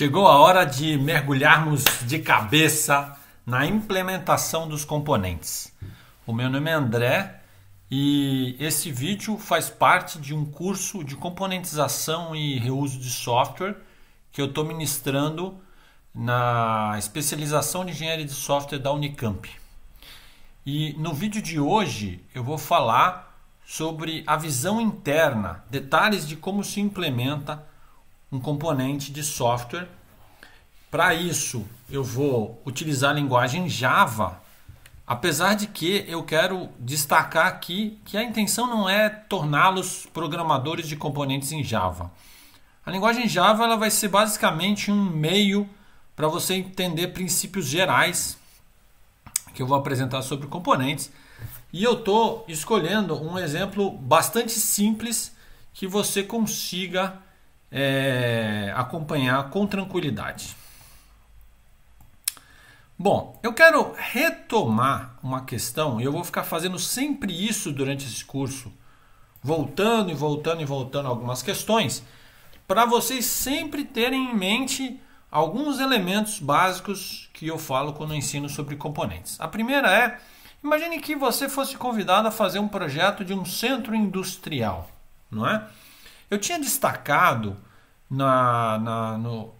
Chegou a hora de mergulharmos de cabeça na implementação dos componentes. O meu nome é André e esse vídeo faz parte de um curso de componentização e reuso de software que eu estou ministrando na especialização de engenharia de software da Unicamp. E no vídeo de hoje eu vou falar sobre a visão interna, detalhes de como se implementa um componente de software. Para isso, eu vou utilizar a linguagem Java, apesar de que eu quero destacar aqui que a intenção não é torná-los programadores de componentes em Java. A linguagem Java ela vai ser basicamente um meio para você entender princípios gerais que eu vou apresentar sobre componentes. E eu estou escolhendo um exemplo bastante simples que você consiga é, acompanhar com tranquilidade. Bom, eu quero retomar uma questão e eu vou ficar fazendo sempre isso durante esse curso, voltando e voltando e voltando algumas questões, para vocês sempre terem em mente alguns elementos básicos que eu falo quando eu ensino sobre componentes. A primeira é: imagine que você fosse convidado a fazer um projeto de um centro industrial, não é? Eu tinha destacado na, na, no,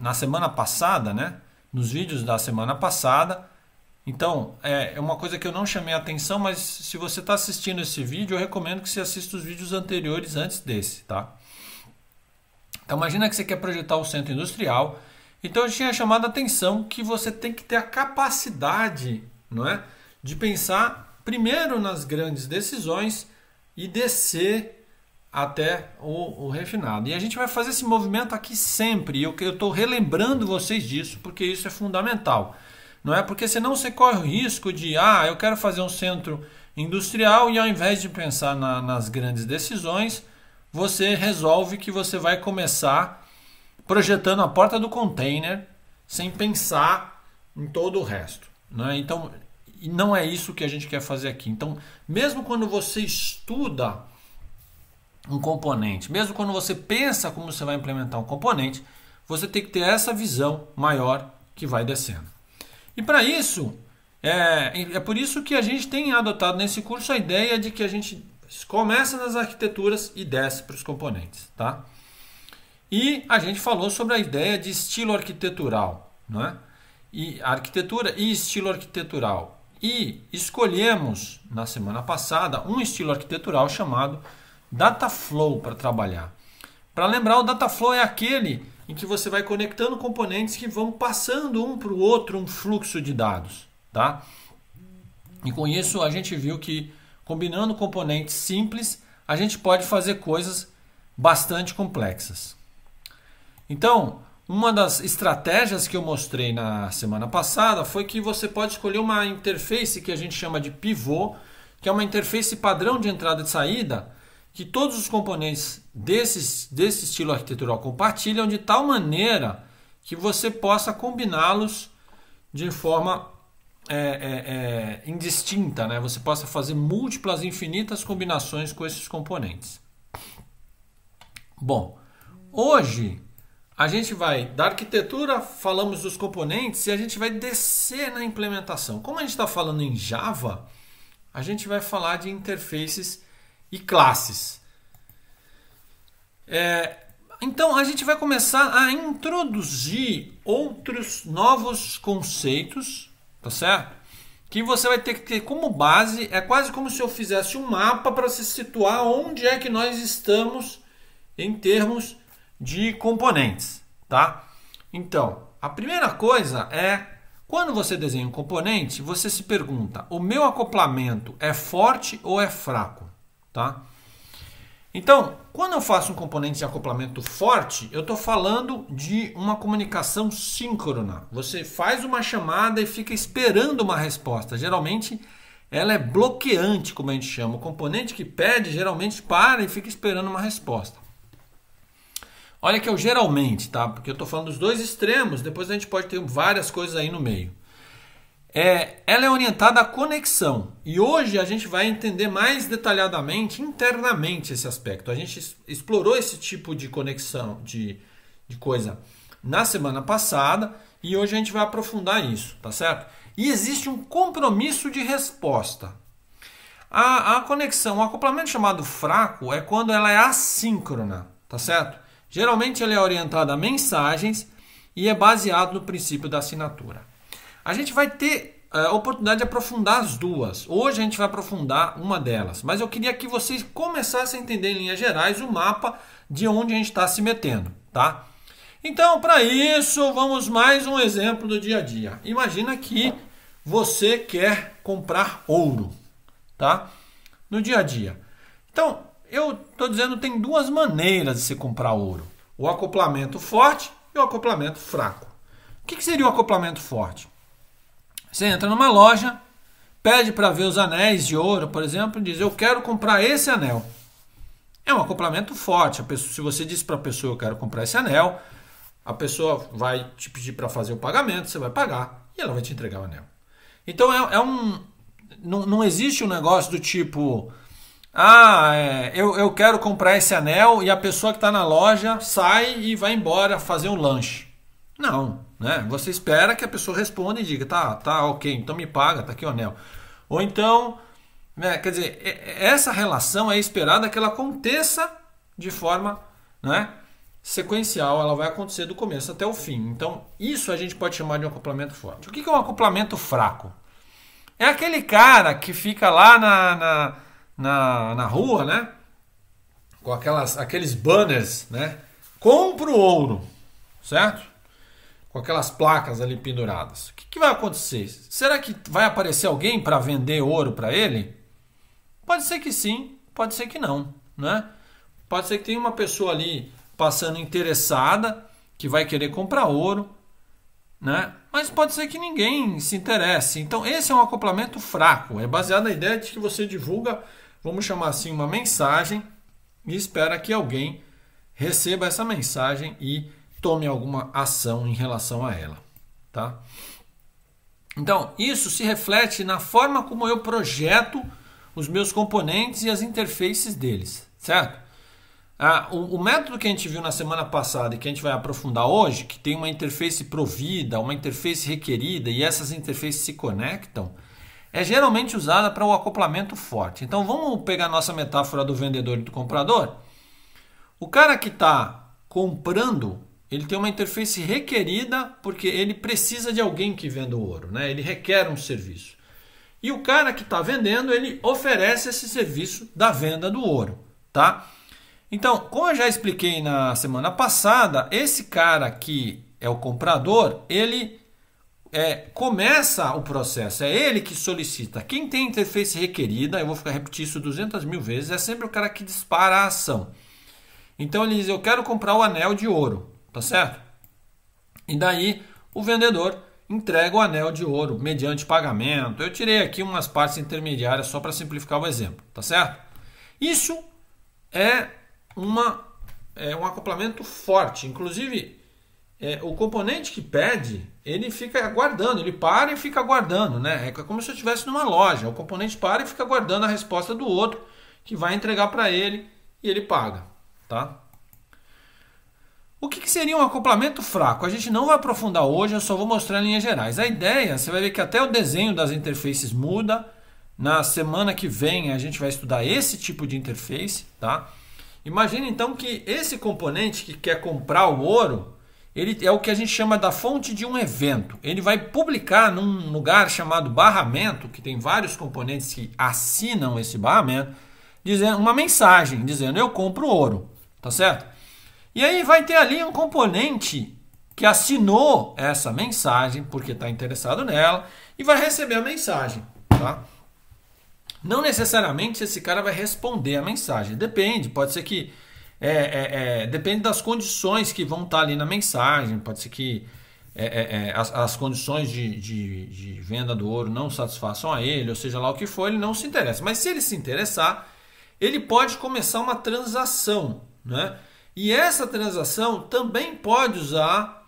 na semana passada, né? Nos vídeos da semana passada. Então, é, é uma coisa que eu não chamei a atenção, mas se você está assistindo esse vídeo, eu recomendo que você assista os vídeos anteriores antes desse, tá? Então, imagina que você quer projetar o centro industrial. Então, eu tinha chamado a atenção que você tem que ter a capacidade, não é? De pensar primeiro nas grandes decisões e descer até o, o, refinado. E a gente vai fazer esse movimento aqui sempre. Eu estou relembrando vocês disso, porque isso é fundamental. Não é? Porque senão você corre o risco de, ah, eu quero fazer um centro industrial e ao invés de pensar na, nas grandes decisões, você resolve que você vai começar projetando a porta do container sem pensar em todo o resto. Né? Então, não é isso que a gente quer fazer aqui. Então, mesmo quando você estuda um componente. Mesmo quando você pensa como você vai implementar um componente, você tem que ter essa visão maior que vai descendo. E para isso, é, é por isso que a gente tem adotado nesse curso a ideia de que a gente começa nas arquiteturas e desce para os componentes, tá? E a gente falou sobre a ideia de estilo arquitetural, não é? E arquitetura e estilo arquitetural. E escolhemos na semana passada um estilo arquitetural chamado Dataflow para trabalhar. Para lembrar, o Dataflow é aquele em que você vai conectando componentes que vão passando um para o outro um fluxo de dados, tá? E com isso a gente viu que combinando componentes simples, a gente pode fazer coisas bastante complexas. Então, uma das estratégias que eu mostrei na semana passada foi que você pode escolher uma interface que a gente chama de pivô, que é uma interface padrão de entrada e saída, que todos os componentes desse, desse estilo arquitetural compartilham de tal maneira que você possa combiná-los de forma é, é, é, indistinta, né? Você possa fazer múltiplas, infinitas combinações com esses componentes. Bom, hoje a gente vai da arquitetura, falamos dos componentes e a gente vai descer na implementação. Como a gente está falando em Java, a gente vai falar de interfaces e classes. É, então a gente vai começar a introduzir outros novos conceitos, tá certo? Que você vai ter que ter como base, é quase como se eu fizesse um mapa para se situar onde é que nós estamos em termos de componentes, tá? Então, a primeira coisa é quando você desenha um componente, você se pergunta: o meu acoplamento é forte ou é fraco? tá? Então, quando eu faço um componente de acoplamento forte, eu estou falando de uma comunicação síncrona. Você faz uma chamada e fica esperando uma resposta. Geralmente, ela é bloqueante, como a gente chama. O componente que pede geralmente para e fica esperando uma resposta. Olha que eu é geralmente, tá? Porque eu estou falando dos dois extremos, depois a gente pode ter várias coisas aí no meio é, ela é orientada à conexão. E hoje a gente vai entender mais detalhadamente, internamente, esse aspecto. A gente explorou esse tipo de conexão, de, de coisa, na semana passada e hoje a gente vai aprofundar isso, tá certo? E existe um compromisso de resposta. A, a conexão, o acoplamento chamado fraco é quando ela é assíncrona, tá certo? Geralmente ela é orientada a mensagens e é baseado no princípio da assinatura. A gente vai ter é, a oportunidade de aprofundar as duas. Hoje a gente vai aprofundar uma delas, mas eu queria que vocês começassem a entender em linhas gerais o mapa de onde a gente está se metendo, tá? Então, para isso, vamos mais um exemplo do dia a dia. Imagina que você quer comprar ouro, tá? No dia a dia. Então, eu estou dizendo tem duas maneiras de se comprar ouro: o acoplamento forte e o acoplamento fraco. O que, que seria o acoplamento forte? Você entra numa loja, pede para ver os anéis de ouro, por exemplo, e diz: Eu quero comprar esse anel. É um acoplamento forte. Pessoa, se você diz para a pessoa: Eu quero comprar esse anel, a pessoa vai te pedir para fazer o pagamento, você vai pagar e ela vai te entregar o anel. Então é, é um. Não, não existe um negócio do tipo. Ah, é, eu, eu quero comprar esse anel e a pessoa que está na loja sai e vai embora fazer um lanche. Não. Né? Você espera que a pessoa responda e diga, tá, tá, ok, então me paga, tá aqui o anel. Ou então, né, quer dizer, essa relação é esperada que ela aconteça de forma né, sequencial, ela vai acontecer do começo até o fim. Então, isso a gente pode chamar de um acoplamento forte. O que é um acoplamento fraco? É aquele cara que fica lá na, na, na, na rua, né? Com aquelas, aqueles banners, né? Compra o ouro, certo? com aquelas placas ali penduradas. O que, que vai acontecer? Será que vai aparecer alguém para vender ouro para ele? Pode ser que sim, pode ser que não, né? Pode ser que tenha uma pessoa ali passando interessada que vai querer comprar ouro, né? Mas pode ser que ninguém se interesse. Então esse é um acoplamento fraco. É baseado na ideia de que você divulga, vamos chamar assim, uma mensagem e espera que alguém receba essa mensagem e tome alguma ação em relação a ela, tá? Então, isso se reflete na forma como eu projeto os meus componentes e as interfaces deles, certo? Ah, o, o, método que a gente viu na semana passada e que a gente vai aprofundar hoje, que tem uma interface provida, uma interface requerida e essas interfaces se conectam, é geralmente usada para o acoplamento forte. Então vamos pegar nossa metáfora do vendedor e do comprador. O cara que está comprando ele tem uma interface requerida porque ele precisa de alguém que venda o ouro, né? Ele requer um serviço. E o cara que está vendendo, ele oferece esse serviço da venda do ouro, tá? Então, como eu já expliquei na semana passada, esse cara que é o comprador, ele é, começa o processo, é ele que solicita. Quem tem interface requerida, eu vou ficar repetindo isso 200 mil vezes, é sempre o cara que dispara a ação. Então ele diz: Eu quero comprar o anel de ouro tá certo? E daí o vendedor entrega o anel de ouro mediante pagamento. Eu tirei aqui umas partes intermediárias só para simplificar o exemplo, tá certo? Isso é, uma, é um acoplamento forte, inclusive é, o componente que pede, ele fica aguardando, ele para e fica aguardando, né? É como se eu estivesse numa loja, o componente para e fica aguardando a resposta do outro que vai entregar para ele e ele paga, tá? O que, seria um acoplamento fraco? A gente não vai aprofundar hoje, eu só vou mostrar em linhas gerais. A ideia, você vai ver que até o desenho das interfaces muda. Na semana que vem a gente vai estudar esse tipo de interface, tá? Imagina então que esse componente que quer comprar o ouro, ele é o que a gente chama da fonte de um evento. Ele vai publicar num lugar chamado barramento, que tem vários componentes que assinam esse barramento, dizendo uma mensagem dizendo eu compro ouro, tá certo? E aí vai ter ali um componente que assinou essa mensagem, porque está interessado nela, e vai receber a mensagem. Tá? Não necessariamente esse cara vai responder a mensagem. Depende, pode ser que. É, é, é, depende das condições que vão estar tá ali na mensagem. Pode ser que é, é, é, as, as, condições de, de, de venda do ouro não satisfaçam a ele, ou seja lá o que for, ele não se interessa. Mas se ele se interessar, ele pode começar uma transação. Né? E essa transação também pode usar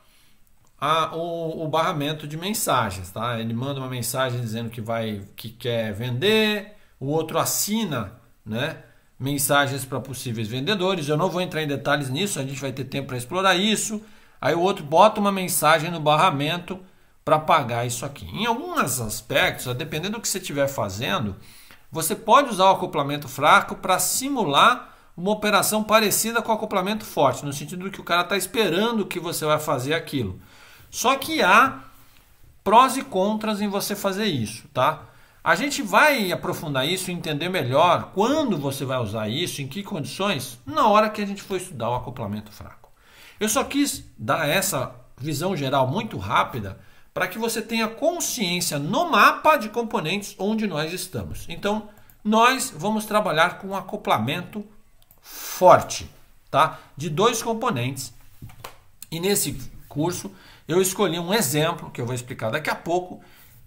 a, o, o, barramento de mensagens, tá? Ele manda uma mensagem dizendo que vai, que quer vender, o outro assina, né? Mensagens para possíveis vendedores. Eu não vou entrar em detalhes nisso, a gente vai ter tempo para explorar isso. Aí o outro bota uma mensagem no barramento para pagar isso aqui. Em alguns aspectos, dependendo do que você estiver fazendo, você pode usar o acoplamento fraco para simular uma operação parecida com acoplamento forte, no sentido de que o cara está esperando que você vai fazer aquilo. Só que há prós e contras em você fazer isso, tá? A gente vai aprofundar isso, entender melhor quando você vai usar isso, em que condições, na hora que a gente for estudar o acoplamento fraco. Eu só quis dar essa visão geral muito rápida para que você tenha consciência no mapa de componentes onde nós estamos. Então, nós vamos trabalhar com acoplamento forte, tá? De dois componentes. E nesse curso eu escolhi um exemplo que eu vou explicar daqui a pouco,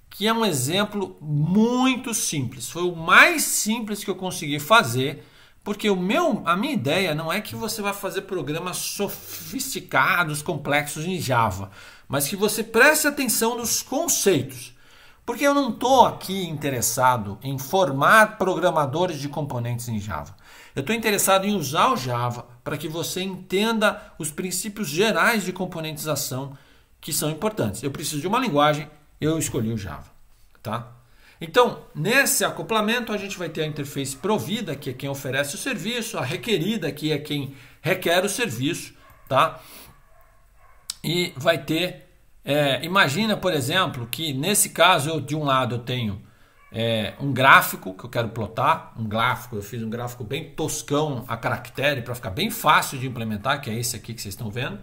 que é um exemplo muito simples. Foi o mais simples que eu consegui fazer, porque o meu, a minha ideia não é que você vá fazer programas sofisticados, complexos em Java, mas que você preste atenção nos conceitos. Porque eu não estou aqui interessado em formar programadores de componentes em Java. Eu estou interessado em usar o Java para que você entenda os princípios gerais de componentização que são importantes. Eu preciso de uma linguagem, eu escolhi o Java. Tá? Então, nesse acoplamento, a gente vai ter a interface provida, que é quem oferece o serviço, a requerida, que é quem requer o serviço. Tá? E vai ter. É, imagina, por exemplo, que nesse caso, eu, de um lado eu tenho é, um gráfico que eu quero plotar, um gráfico, eu fiz um gráfico bem toscão a caractere para ficar bem fácil de implementar, que é esse aqui que vocês estão vendo.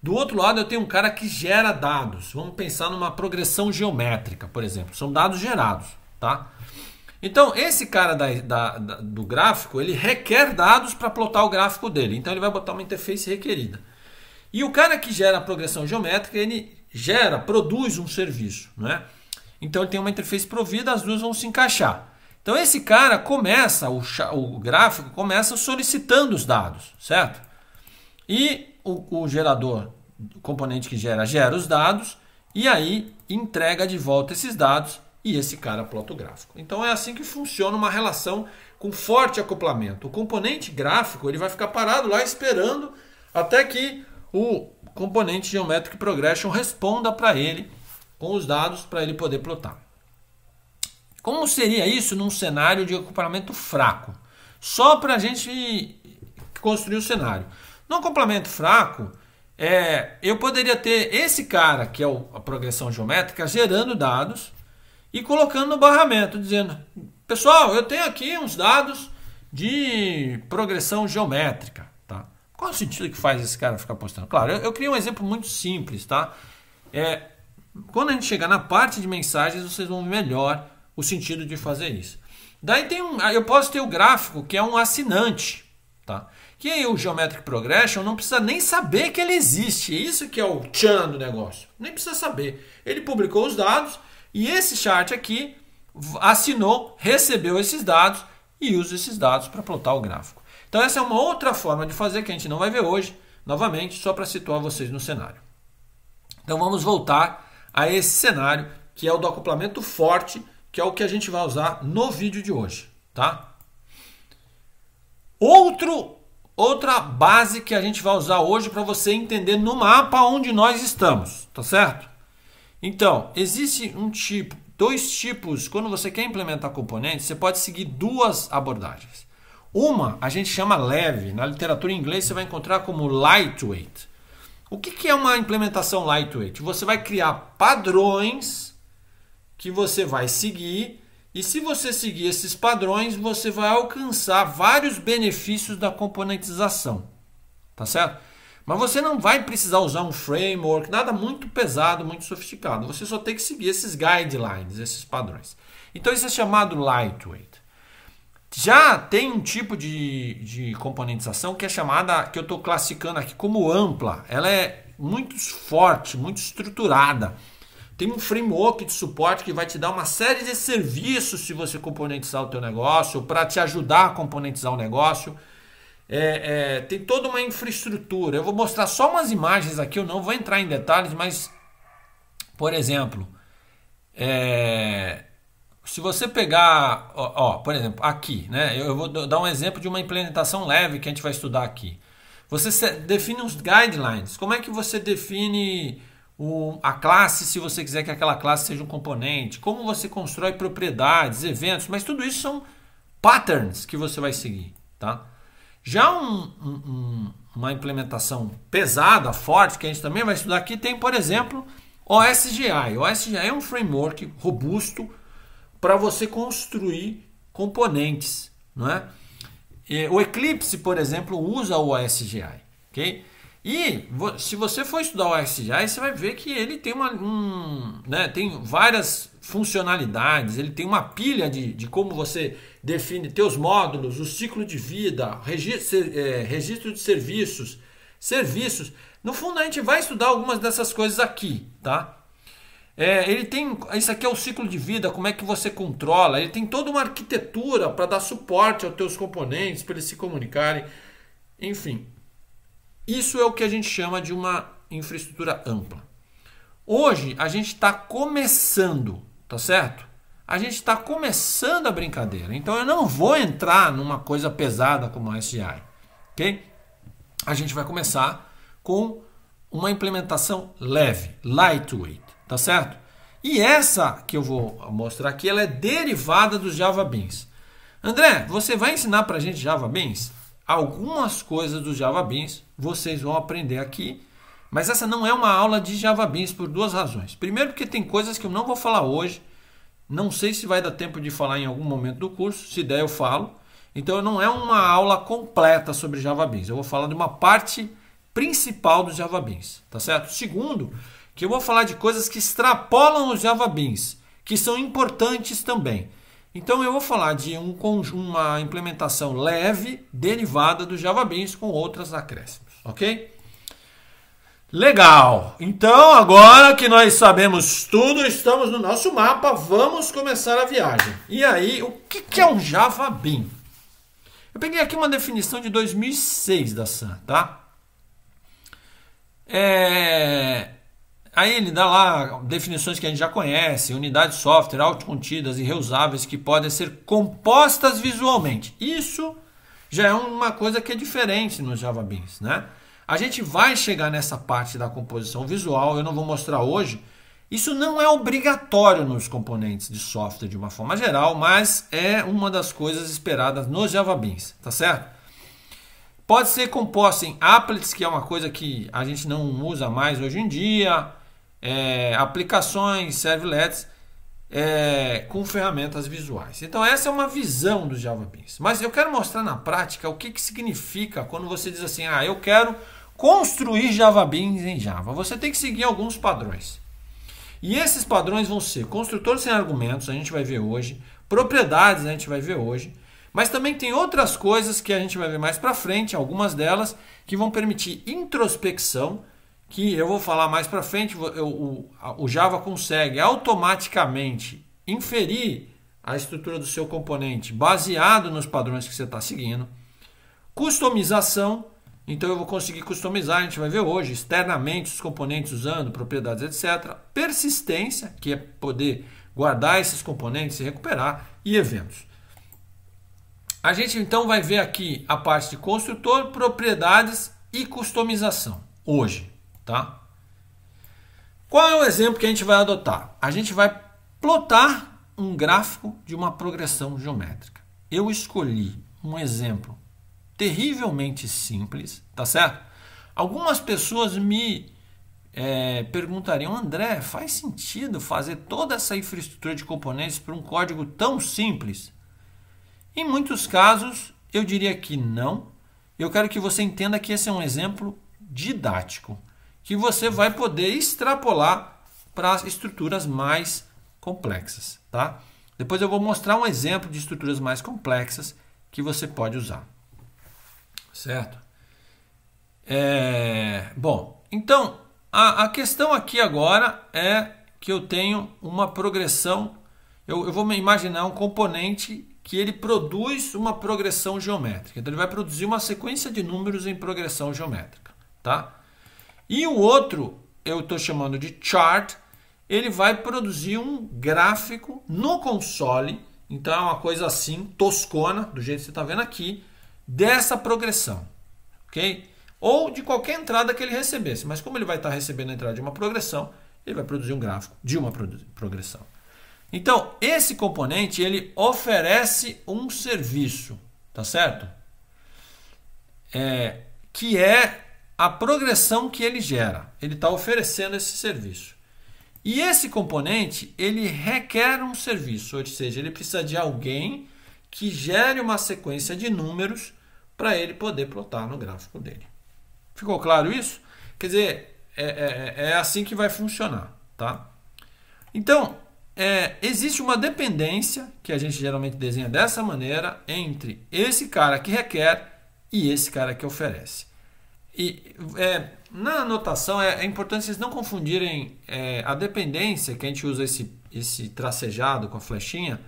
Do outro lado eu tenho um cara que gera dados. Vamos pensar numa progressão geométrica, por exemplo. São dados gerados, tá? Então esse cara da, da, da, do gráfico ele requer dados para plotar o gráfico dele. Então ele vai botar uma interface requerida. E o cara que gera a progressão geométrica ele gera, produz um serviço, não é? Então ele tem uma interface provida, as duas vão se encaixar. Então esse cara começa, o, o gráfico começa solicitando os dados, certo? E o, o gerador, o componente que gera, gera os dados e aí entrega de volta esses dados e esse cara plota o gráfico. Então é assim que funciona uma relação com forte acoplamento. O componente gráfico ele vai ficar parado lá esperando até que o componente Geometric Progression responda para ele com os dados para ele poder plotar. Como seria isso num cenário de acoplamento fraco? Só para a gente construir o cenário. Num acoplamento fraco, é, eu poderia ter esse cara, que é o, a progressão geométrica, gerando dados e colocando no barramento, dizendo: Pessoal, eu tenho aqui uns dados de progressão geométrica. Tá? Qual o sentido que faz esse cara ficar postando? Claro, eu, eu criei um exemplo muito simples. Tá? É, quando a gente chegar na parte de mensagens, vocês vão ver melhor o sentido de fazer isso. Daí tem um, eu posso ter o gráfico que é um assinante, tá? Que aí o Geometric Progression não precisa nem saber que ele existe. É isso que é o tchan do negócio. Nem precisa saber. Ele publicou os dados e esse chart aqui assinou, recebeu esses dados e usa esses dados para plotar o gráfico. Então essa é uma outra forma de fazer que a gente não vai ver hoje, novamente, só para situar vocês no cenário. Então vamos voltar a esse cenário, que é o do acoplamento forte, que é o que a gente vai usar no vídeo de hoje, tá? Outro outra base que a gente vai usar hoje para você entender no mapa onde nós estamos, tá certo? Então, existe um tipo, dois tipos, quando você quer implementar componentes, você pode seguir duas abordagens. Uma a gente chama leve, na literatura em inglês você vai encontrar como lightweight. O que, que é uma implementação lightweight? Você vai criar padrões que você vai seguir e se você seguir esses padrões, você vai alcançar vários benefícios da componentização. Tá certo? Mas você não vai precisar usar um framework, nada muito pesado, muito sofisticado. Você só tem que seguir esses guidelines, esses padrões. Então isso é chamado lightweight. Já tem um tipo de, de componentização que é chamada, que eu estou classificando aqui como ampla. Ela é muito forte, muito estruturada. Tem um framework de suporte que vai te dar uma série de serviços se você componentizar o teu negócio, para te ajudar a componentizar o negócio. É, é, tem toda uma infraestrutura. Eu vou mostrar só umas imagens aqui, eu não vou entrar em detalhes, mas, por exemplo, é, se você pegar, ó, ó, por exemplo, aqui, né? Eu, vou dar um exemplo de uma implementação leve que a gente vai estudar aqui. Você define uns guidelines. Como é que você define o, a classe se você quiser que aquela classe seja um componente? Como você constrói propriedades, eventos? Mas tudo isso são patterns que você vai seguir, tá? Já um, um, uma implementação pesada, forte, que a gente também vai estudar aqui, tem, por exemplo, OSGI. OSGI é um framework robusto para você construir componentes, não é? O Eclipse, por exemplo, usa o OSGI, ok? E se você for estudar o OSGI, você vai ver que ele tem uma, um, né, tem várias funcionalidades, ele tem uma pilha de, de como você define teus módulos, o ciclo de vida, registro, é, registro de serviços, serviços. No fundo, a gente vai estudar algumas dessas coisas aqui, tá? É, ele tem. Isso aqui é o ciclo de vida, como é que você controla. Ele tem toda uma arquitetura para dar suporte aos teus componentes, para eles se comunicarem. Enfim, isso é o que a gente chama de uma infraestrutura ampla. Hoje a gente está começando, tá certo? A gente está começando a brincadeira. Então eu não vou entrar numa coisa pesada como a SGI, ok? A gente vai começar com uma implementação leve, lightweight tá certo? E essa que eu vou mostrar aqui, ela é derivada dos Java Beans. André, você vai ensinar para a gente Java Beans? Algumas coisas do Java Beans vocês vão aprender aqui, mas essa não é uma aula de Java Beans por duas razões. Primeiro, porque tem coisas que eu não vou falar hoje, não sei se vai dar tempo de falar em algum momento do curso, se der eu falo. Então não é uma aula completa sobre Java Beans, eu vou falar de uma parte principal do Java Beans, tá certo? Segundo, que eu vou falar de coisas que extrapolam os Java Beans, que são importantes também. Então eu vou falar de um, uma implementação leve derivada do Java Beans com outras acréscimos, ok? Legal. Então agora que nós sabemos tudo, estamos no nosso mapa, vamos começar a viagem. E aí, o que, que é um Java Bean? Eu peguei aqui uma definição de 2006 da Sun, tá? É... Aí ele dá lá definições que a gente já conhece, unidades de software autocontidas e reusáveis que podem ser compostas visualmente. Isso já é uma coisa que é diferente nos JavaBeans, né? A gente vai chegar nessa parte da composição visual, eu não vou mostrar hoje. Isso não é obrigatório nos componentes de software de uma forma geral, mas é uma das coisas esperadas nos JavaBeans, tá certo? Pode ser composto em applets, que é uma coisa que a gente não usa mais hoje em dia, é, aplicações, servlets é, com ferramentas visuais. Então essa é uma visão do JavaBeans. Mas eu quero mostrar na prática o que, que significa quando você diz assim, ah, eu quero construir JavaBeans em Java. Você tem que seguir alguns padrões. E esses padrões vão ser construtores sem argumentos, a gente vai ver hoje, propriedades, a gente vai ver hoje, mas também tem outras coisas que a gente vai ver mais para frente, algumas delas que vão permitir introspecção que eu vou falar mais para frente, eu, o, o Java consegue automaticamente inferir a estrutura do seu componente baseado nos padrões que você está seguindo. Customização, então eu vou conseguir customizar, a gente vai ver hoje, externamente os componentes usando propriedades, etc. Persistência, que é poder guardar esses componentes e recuperar, e eventos. A gente então vai ver aqui a parte de construtor, propriedades e customização hoje tá? Qual é o exemplo que a gente vai adotar? A gente vai plotar um gráfico de uma progressão geométrica. Eu escolhi um exemplo terrivelmente simples, tá certo? Algumas pessoas me é, perguntariam, André, faz sentido fazer toda essa infraestrutura de componentes para um código tão simples? Em muitos casos, eu diria que não. Eu quero que você entenda que esse é um exemplo didático que você vai poder extrapolar para estruturas mais complexas, tá? Depois eu vou mostrar um exemplo de estruturas mais complexas que você pode usar, certo? É, bom, então a, a questão aqui agora é que eu tenho uma progressão. Eu, eu vou me imaginar um componente que ele produz uma progressão geométrica. Então ele vai produzir uma sequência de números em progressão geométrica, tá? E o outro, eu estou chamando de chart, ele vai produzir um gráfico no console, então é uma coisa assim, toscona, do jeito que você está vendo aqui, dessa progressão, ok? Ou de qualquer entrada que ele recebesse, mas como ele vai estar tá recebendo a entrada de uma progressão, ele vai produzir um gráfico de uma progressão. Então, esse componente, ele oferece um serviço, tá certo? É, que é a progressão que ele gera. Ele está oferecendo esse serviço. E esse componente, ele requer um serviço, ou seja, ele precisa de alguém que gere uma sequência de números para ele poder plotar no gráfico dele. Ficou claro isso? Quer dizer, é, é, é, é assim que vai funcionar, tá? Então, é, existe uma dependência, que a gente geralmente desenha dessa maneira, entre esse cara que requer e esse cara que oferece. E é, na anotação é, é, importante vocês não confundirem é, a dependência, que a gente usa esse, esse tracejado com a flechinha,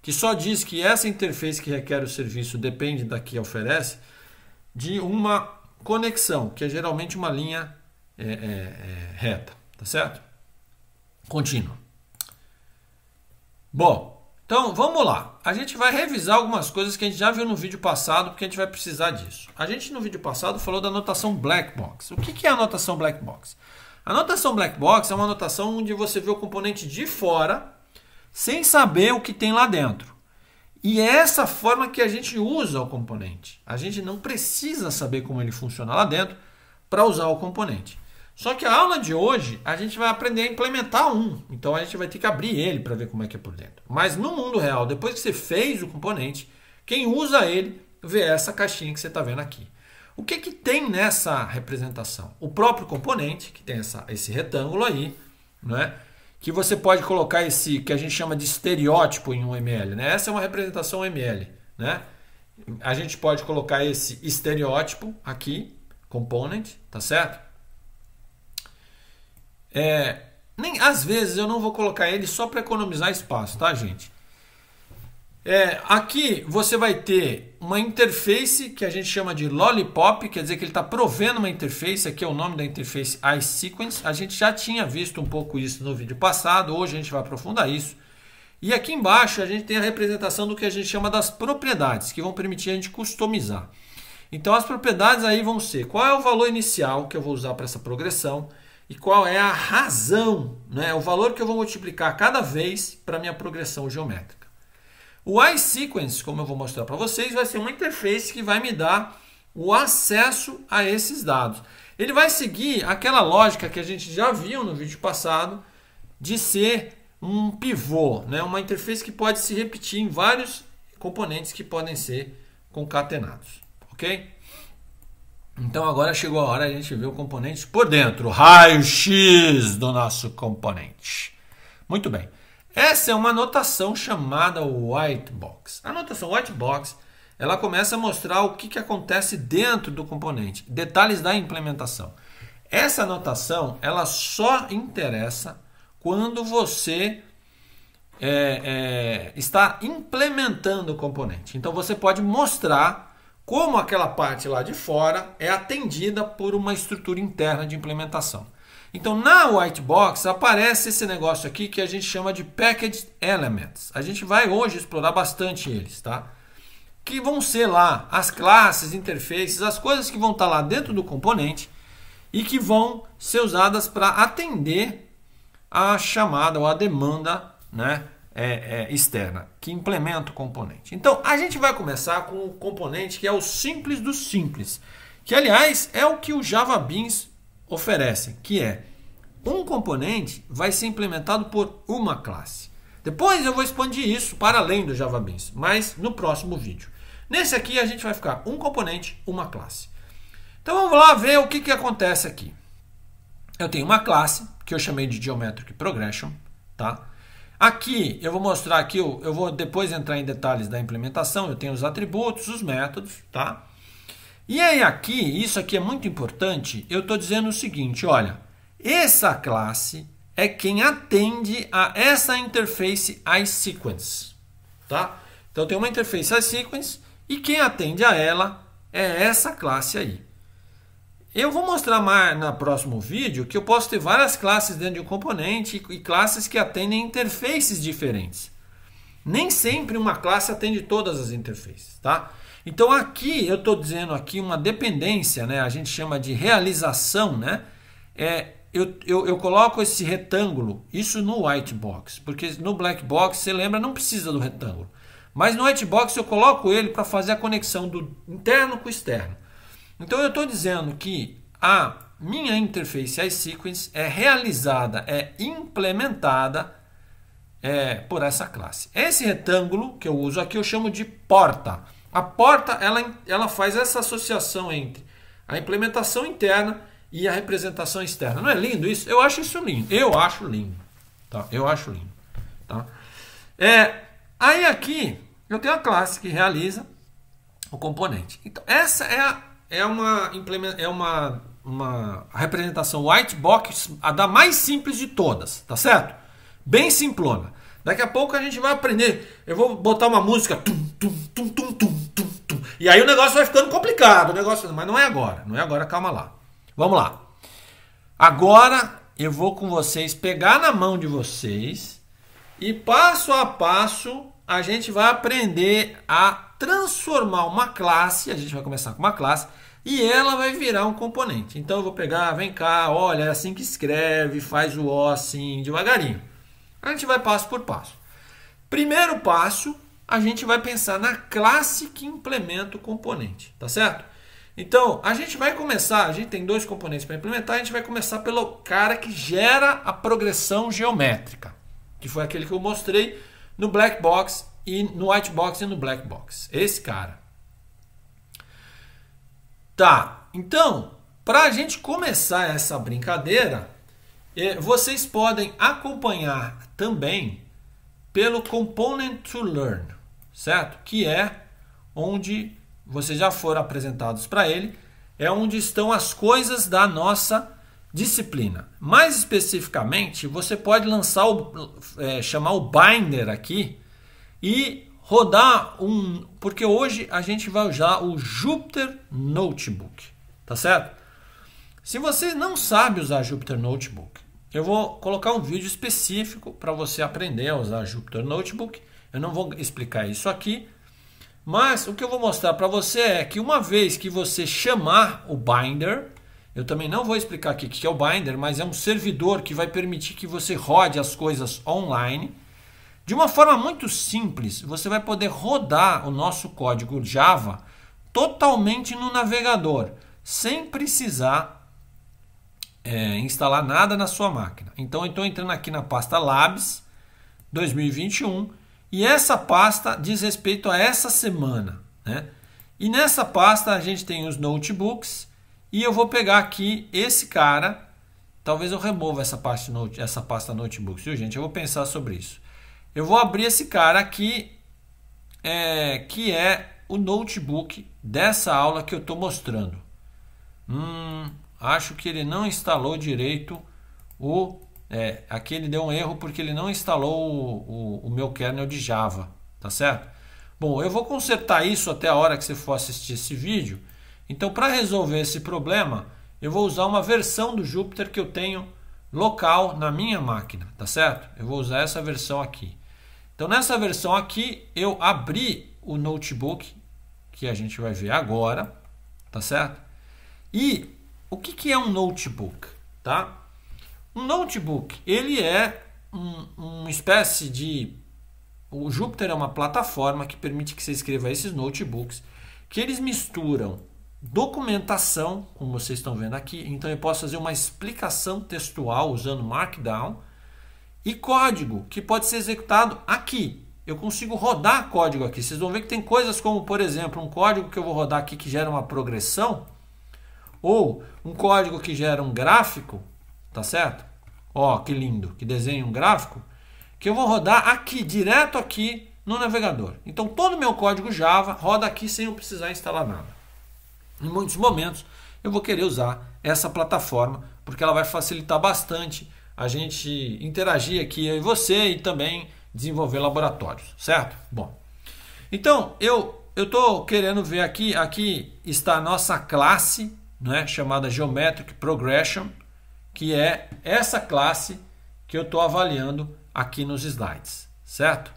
que só diz que essa interface que requer o serviço depende da que oferece, de uma conexão, que é geralmente uma linha é, é, é, reta, tá certo? Contínua. Bom, então, vamos lá. A gente vai revisar algumas coisas que a gente já viu no vídeo passado, porque a gente vai precisar disso. A gente no vídeo passado falou da notação black box. O que é a notação black box? A notação black box é uma notação onde você vê o componente de fora sem saber o que tem lá dentro. E é essa forma que a gente usa o componente. A gente não precisa saber como ele funciona lá dentro para usar o componente. Só que a aula de hoje a gente vai aprender a implementar um. Então a gente vai ter que abrir ele para ver como é que é por dentro. Mas no mundo real, depois que você fez o componente, quem usa ele vê essa caixinha que você está vendo aqui. O que, que tem nessa representação? O próprio componente, que tem essa, esse retângulo aí, né? que você pode colocar esse que a gente chama de estereótipo em um ml. Né? Essa é uma representação ml. Né? A gente pode colocar esse estereótipo aqui, component, tá certo? É, nem às vezes eu não vou colocar ele só para economizar espaço, tá, gente? É, aqui você vai ter uma interface que a gente chama de lollipop, quer dizer que ele está provendo uma interface, aqui é o nome da interface iSequence. A gente já tinha visto um pouco isso no vídeo passado, hoje a gente vai aprofundar isso. E aqui embaixo a gente tem a representação do que a gente chama das propriedades, que vão permitir a gente customizar. Então as propriedades aí vão ser qual é o valor inicial que eu vou usar para essa progressão, e qual é a razão, né, o valor que eu vou multiplicar cada vez para minha progressão geométrica. O iSequence, como eu vou mostrar para vocês, vai ser uma interface que vai me dar o acesso a esses dados. Ele vai seguir aquela lógica que a gente já viu no vídeo passado de ser um pivô, né? uma interface que pode se repetir em vários componentes que podem ser concatenados. Ok? Então agora chegou a hora a gente ver o componente por dentro, raio-x do nosso componente. Muito bem. Essa é uma notação chamada white box. A notação white box, ela começa a mostrar o que, que acontece dentro do componente, detalhes da implementação. Essa notação, ela só interessa quando você é, é, está implementando o componente. Então você pode mostrar como aquela parte lá de fora é atendida por uma estrutura interna de implementação. Então, na white box aparece esse negócio aqui que a gente chama de package elements. A gente vai hoje explorar bastante eles, tá? Que vão ser lá as classes, interfaces, as coisas que vão estar tá lá dentro do componente e que vão ser usadas para atender a chamada ou a demanda, né, é, é, externa que implementa o componente. Então a gente vai começar com o componente que é o simples do simples, que aliás é o que o Java Beans oferece, que é um componente vai ser implementado por uma classe. Depois eu vou expandir isso para além do Java Beans, mas no próximo vídeo. Nesse aqui a gente vai ficar um componente, uma classe. Então vamos lá ver o que, que acontece aqui. Eu tenho uma classe que eu chamei de Geometric Progression, tá? Aqui eu vou mostrar aqui, eu, vou depois entrar em detalhes da implementação, eu tenho os atributos, os métodos, tá? E aí aqui, isso aqui é muito importante, eu estou dizendo o seguinte, olha, essa classe é quem atende a essa interface iSequence, tá? Então tem uma interface iSequence e quem atende a ela é essa classe aí. Eu vou mostrar mais no próximo vídeo que eu posso ter várias classes dentro de um componente e classes que atendem interfaces diferentes. Nem sempre uma classe atende todas as interfaces, tá? Então aqui eu estou dizendo aqui uma dependência, né? A gente chama de realização, né? É, eu, eu, eu coloco esse retângulo, isso no white box, porque no black box, você lembra, não precisa do retângulo. Mas no white box eu coloco ele para fazer a conexão do interno com o externo. Então eu estou dizendo que a minha interface iSequence é realizada, é implementada é, por essa classe. Esse retângulo que eu uso aqui eu chamo de porta. A porta ela, ela faz essa associação entre a implementação interna e a representação externa. Não é lindo isso? Eu acho isso lindo. Eu acho lindo. Tá? Eu acho lindo. Tá? É, aí aqui eu tenho a classe que realiza o componente. Então essa é a é uma, é uma, uma representação white box, a da mais simples de todas, tá certo? Bem simplona. Daqui a pouco a gente vai aprender. Eu vou botar uma música. Tum, tum, tum, tum, tum, tum, tum, e aí o negócio vai ficando complicado. O negócio, mas não é agora. Não é agora, calma lá. Vamos lá. Agora eu vou com vocês pegar na mão de vocês e passo a passo a gente vai aprender a transformar uma classe, a gente vai começar com uma classe, e ela vai virar um componente. Então eu vou pegar, vem cá, olha, é assim que escreve, faz o O assim, devagarinho. A gente vai passo por passo. Primeiro passo, a gente vai pensar na classe que implementa o componente, tá certo? Então, a gente vai começar, a gente tem dois componentes para implementar, a gente vai começar pelo cara que gera a progressão geométrica, que foi aquele que eu mostrei, no black box e no white box e no black box. Esse cara. Tá, então, para a gente começar essa brincadeira, é, vocês podem acompanhar também pelo Component to Learn, certo? Que é onde vocês já foram apresentados para ele, é onde estão as coisas da nossa disciplina. Mais especificamente, você pode lançar o, é, chamar o binder aqui e rodar um, porque hoje a gente vai usar o Jupyter Notebook, tá certo? Se você não sabe usar Jupyter Notebook, eu vou colocar um vídeo específico para você aprender a usar Jupyter Notebook. Eu não vou explicar isso aqui, mas o que eu vou mostrar para você é que uma vez que você chamar o binder, eu também não vou explicar aqui o que é o Binder, mas é um servidor que vai permitir que você rode as coisas online. De uma forma muito simples, você vai poder rodar o nosso código Java totalmente no navegador, sem precisar é, instalar nada na sua máquina. Então, eu estou entrando aqui na pasta Labs 2021 e essa pasta diz respeito a essa semana. Né? E nessa pasta a gente tem os notebooks, e eu vou pegar aqui esse cara. Talvez eu remova essa, parte note, essa pasta notebook, viu, gente? Eu vou pensar sobre isso. Eu vou abrir esse cara aqui, é, que é o notebook dessa aula que eu estou mostrando. Hum, acho que ele não instalou direito o... É, aqui ele deu um erro porque ele não instalou o, o, o meu kernel de Java, tá certo? Bom, eu vou consertar isso até a hora que você for assistir esse vídeo então, para resolver esse problema, eu vou usar uma versão do Jupyter que eu tenho local na minha máquina, tá certo? Eu vou usar essa versão aqui. Então, nessa versão aqui, eu abri o notebook, que a gente vai ver agora, tá certo? E o que, que é um notebook, tá? Um notebook, ele é um, uma espécie de... O Jupyter é uma plataforma que permite que você escreva esses notebooks, que eles misturam documentação, como vocês estão vendo aqui. Então eu posso fazer uma explicação textual usando Markdown e código que pode ser executado aqui. Eu consigo rodar código aqui. Vocês vão ver que tem coisas como, por exemplo, um código que eu vou rodar aqui que gera uma progressão ou um código que gera um gráfico, tá certo? Ó, que lindo, que desenho um gráfico que eu vou rodar aqui direto aqui no navegador. Então todo o meu código Java roda aqui sem eu precisar instalar nada. Em muitos momentos eu vou querer usar essa plataforma porque ela vai facilitar bastante a gente interagir aqui eu e você e também desenvolver laboratórios, certo? Bom. Então, eu eu tô querendo ver aqui, aqui está a nossa classe, né, chamada Geometric Progression, que é essa classe que eu estou avaliando aqui nos slides, certo?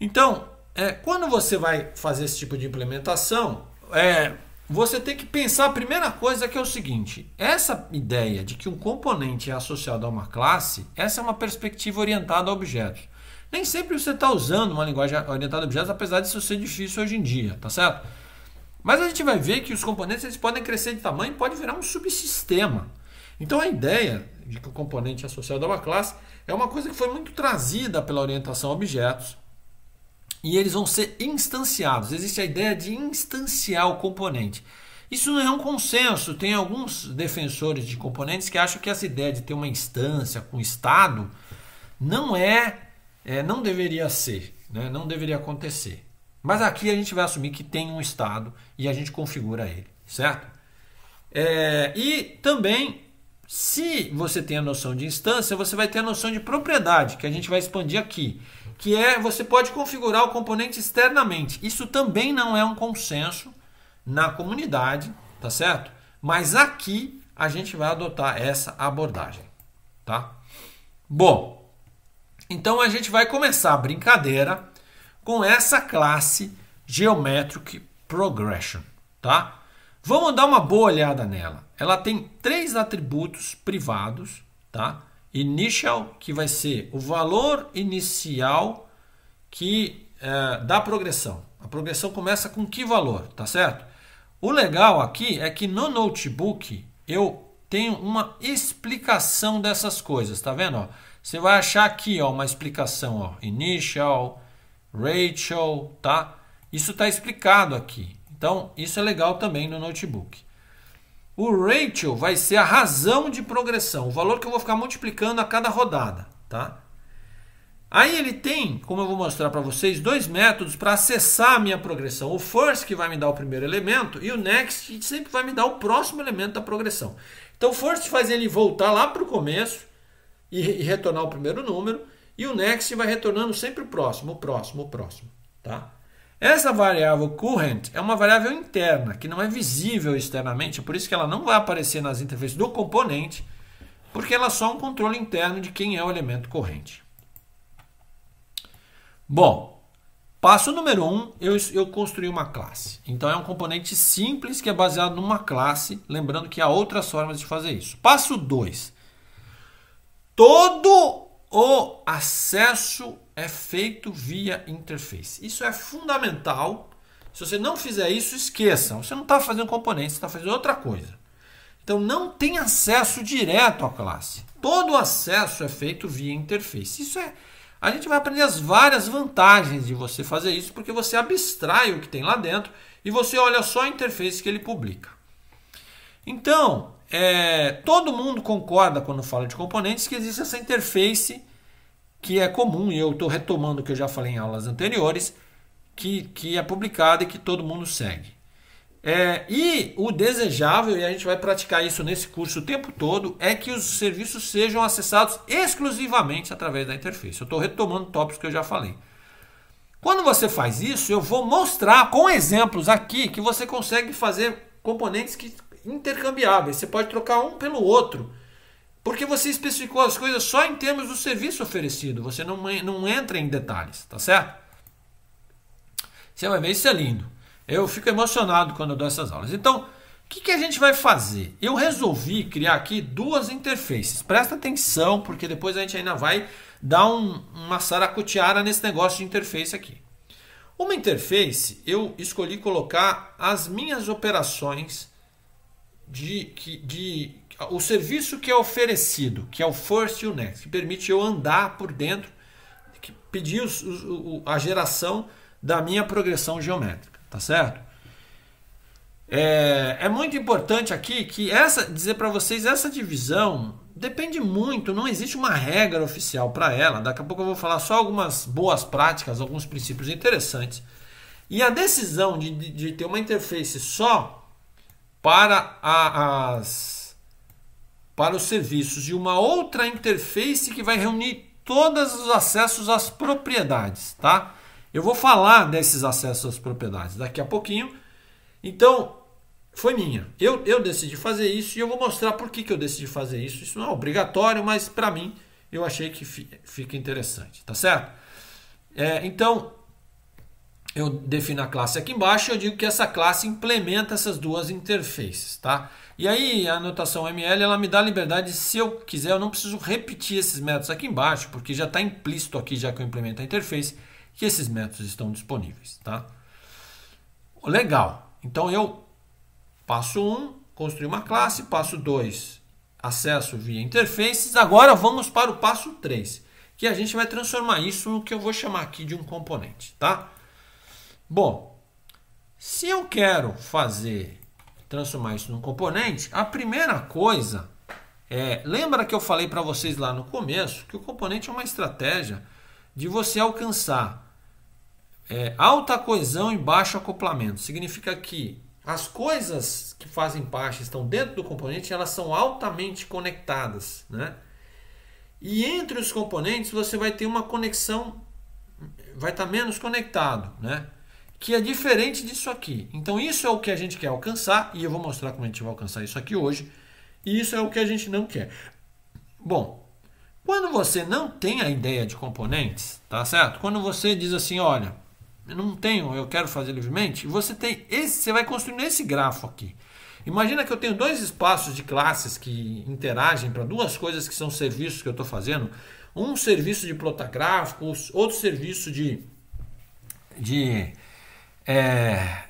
Então, é, quando você vai fazer esse tipo de implementação, é, você tem que pensar a primeira coisa que é o seguinte: essa ideia de que um componente é associado a uma classe, essa é uma perspectiva orientada a objetos. Nem sempre você está usando uma linguagem orientada a objetos, apesar isso ser difícil hoje em dia, tá certo? Mas a gente vai ver que os componentes eles podem crescer de tamanho e podem virar um subsistema. Então a ideia de que o componente é associado a uma classe é uma coisa que foi muito trazida pela orientação a objetos e eles vão ser instanciados. Existe a ideia de instanciar o componente. Isso não é um consenso. Tem alguns defensores de componentes que acham que essa ideia de ter uma instância com Estado não é, é não deveria ser, né? não deveria acontecer. Mas aqui a gente vai assumir que tem um Estado e a gente configura ele, certo? É, e também, se você tem a noção de instância, você vai ter a noção de propriedade, que a gente vai expandir aqui que é você pode configurar o componente externamente. Isso também não é um consenso na comunidade, tá certo? Mas aqui a gente vai adotar essa abordagem, tá? Bom, então a gente vai começar a brincadeira com essa classe Geometric Progression, tá? Vamos dar uma boa olhada nela. Ela tem três atributos privados, tá? initial, que vai ser o valor inicial que é, da progressão. A progressão começa com que valor, tá certo? O legal aqui é que no notebook eu tenho uma explicação dessas coisas, tá vendo? você vai achar aqui ó, uma explicação, ó, initial, Rachel, tá? Isso está explicado aqui. Então, isso é legal também no notebook. O ratio vai ser a razão de progressão, o valor que eu vou ficar multiplicando a cada rodada, tá? Aí ele tem, como eu vou mostrar para vocês, dois métodos para acessar a minha progressão. O first que vai me dar o primeiro elemento e o next que sempre vai me dar o próximo elemento da progressão. Então o first faz ele voltar lá para o começo e, e, retornar o primeiro número e o next vai retornando sempre o próximo, o próximo, o próximo, tá? Essa variável current é uma variável interna, que não é visível externamente, é por isso que ela não vai aparecer nas interfaces do componente, porque ela é só um controle interno de quem é o elemento corrente. Bom, passo número 1, um, eu, eu construí uma classe. Então é um componente simples que é baseado numa classe, lembrando que há outras formas de fazer isso. Passo 2, todo o acesso é feito via interface. Isso é fundamental. Se você não fizer isso, esqueça. Você não está fazendo componente, você está fazendo outra coisa. Então não tem acesso direto à classe. Todo o acesso é feito via interface. Isso é. A gente vai aprender as várias vantagens de você fazer isso, porque você abstrai o que tem lá dentro e você olha só a interface que ele publica. Então, é, todo mundo concorda quando fala de componentes que existe essa interface que é comum, e eu estou retomando o que eu já falei em aulas anteriores, que, que é publicada e que todo mundo segue. É, e o desejável, e a gente vai praticar isso nesse curso o tempo todo, é que os serviços sejam acessados exclusivamente através da interface. Eu estou retomando tópicos que eu já falei. Quando você faz isso, eu vou mostrar com exemplos aqui que você consegue fazer componentes que intercambiáveis. Você pode trocar um pelo outro. Porque você especificou as coisas só em termos do serviço oferecido. Você não, não entra em detalhes, tá certo? Você vai ver, isso é lindo. Eu fico emocionado quando eu dou essas aulas. Então, o que, que a gente vai fazer? Eu resolvi criar aqui duas interfaces. Presta atenção, porque depois a gente ainda vai dar um, uma saracoteada nesse negócio de interface aqui. Uma interface, eu escolhi colocar as minhas operações de, que de o serviço que é oferecido, que é o First e o Next, que permite eu andar por dentro, que pedir os, o, a geração da minha progressão geométrica, tá certo? É, é muito importante aqui que essa dizer para vocês essa divisão depende muito, não existe uma regra oficial para ela. Daqui a pouco eu vou falar só algumas boas práticas, alguns princípios interessantes. E a decisão de, de, de ter uma interface só para as para os serviços e uma outra interface que vai reunir todos os acessos às propriedades, tá? Eu vou falar desses acessos às propriedades daqui a pouquinho. Então, foi minha. Eu, eu decidi fazer isso e eu vou mostrar por que, que eu decidi fazer isso. Isso não é obrigatório, mas para mim eu achei que fica interessante, tá certo? É, então, eu defino a classe aqui embaixo, e eu digo que essa classe implementa essas duas interfaces, tá? E aí a anotação ML ela me dá a liberdade, se eu quiser, eu não preciso repetir esses métodos aqui embaixo, porque já está implícito aqui, já que eu implemento a interface, que esses métodos estão disponíveis, tá? Legal. Então eu passo 1, um, construir uma classe, passo 2, acesso via interfaces. Agora vamos para o passo 3, que a gente vai transformar isso no que eu vou chamar aqui de um componente, tá? Bom, se eu quero fazer, transformar isso num componente, a primeira coisa é, lembra que eu falei para vocês lá no começo que o componente é uma estratégia de você alcançar é, alta coesão e baixo acoplamento. Significa que as coisas que fazem parte, estão dentro do componente, elas são altamente conectadas, né? E entre os componentes você vai ter uma conexão, vai estar tá menos conectado, né? que é diferente disso aqui. Então isso é o que a gente quer alcançar e eu vou mostrar como a gente vai alcançar isso aqui hoje. E isso é o que a gente não quer. Bom, quando você não tem a ideia de componentes, tá certo? Quando você diz assim, olha, eu não tenho, eu quero fazer livremente, você tem esse, você vai construindo esse grafo aqui. Imagina que eu tenho dois espaços de classes que interagem para duas coisas que são serviços que eu estou fazendo. Um serviço de plotagráfico, outro serviço de, de é,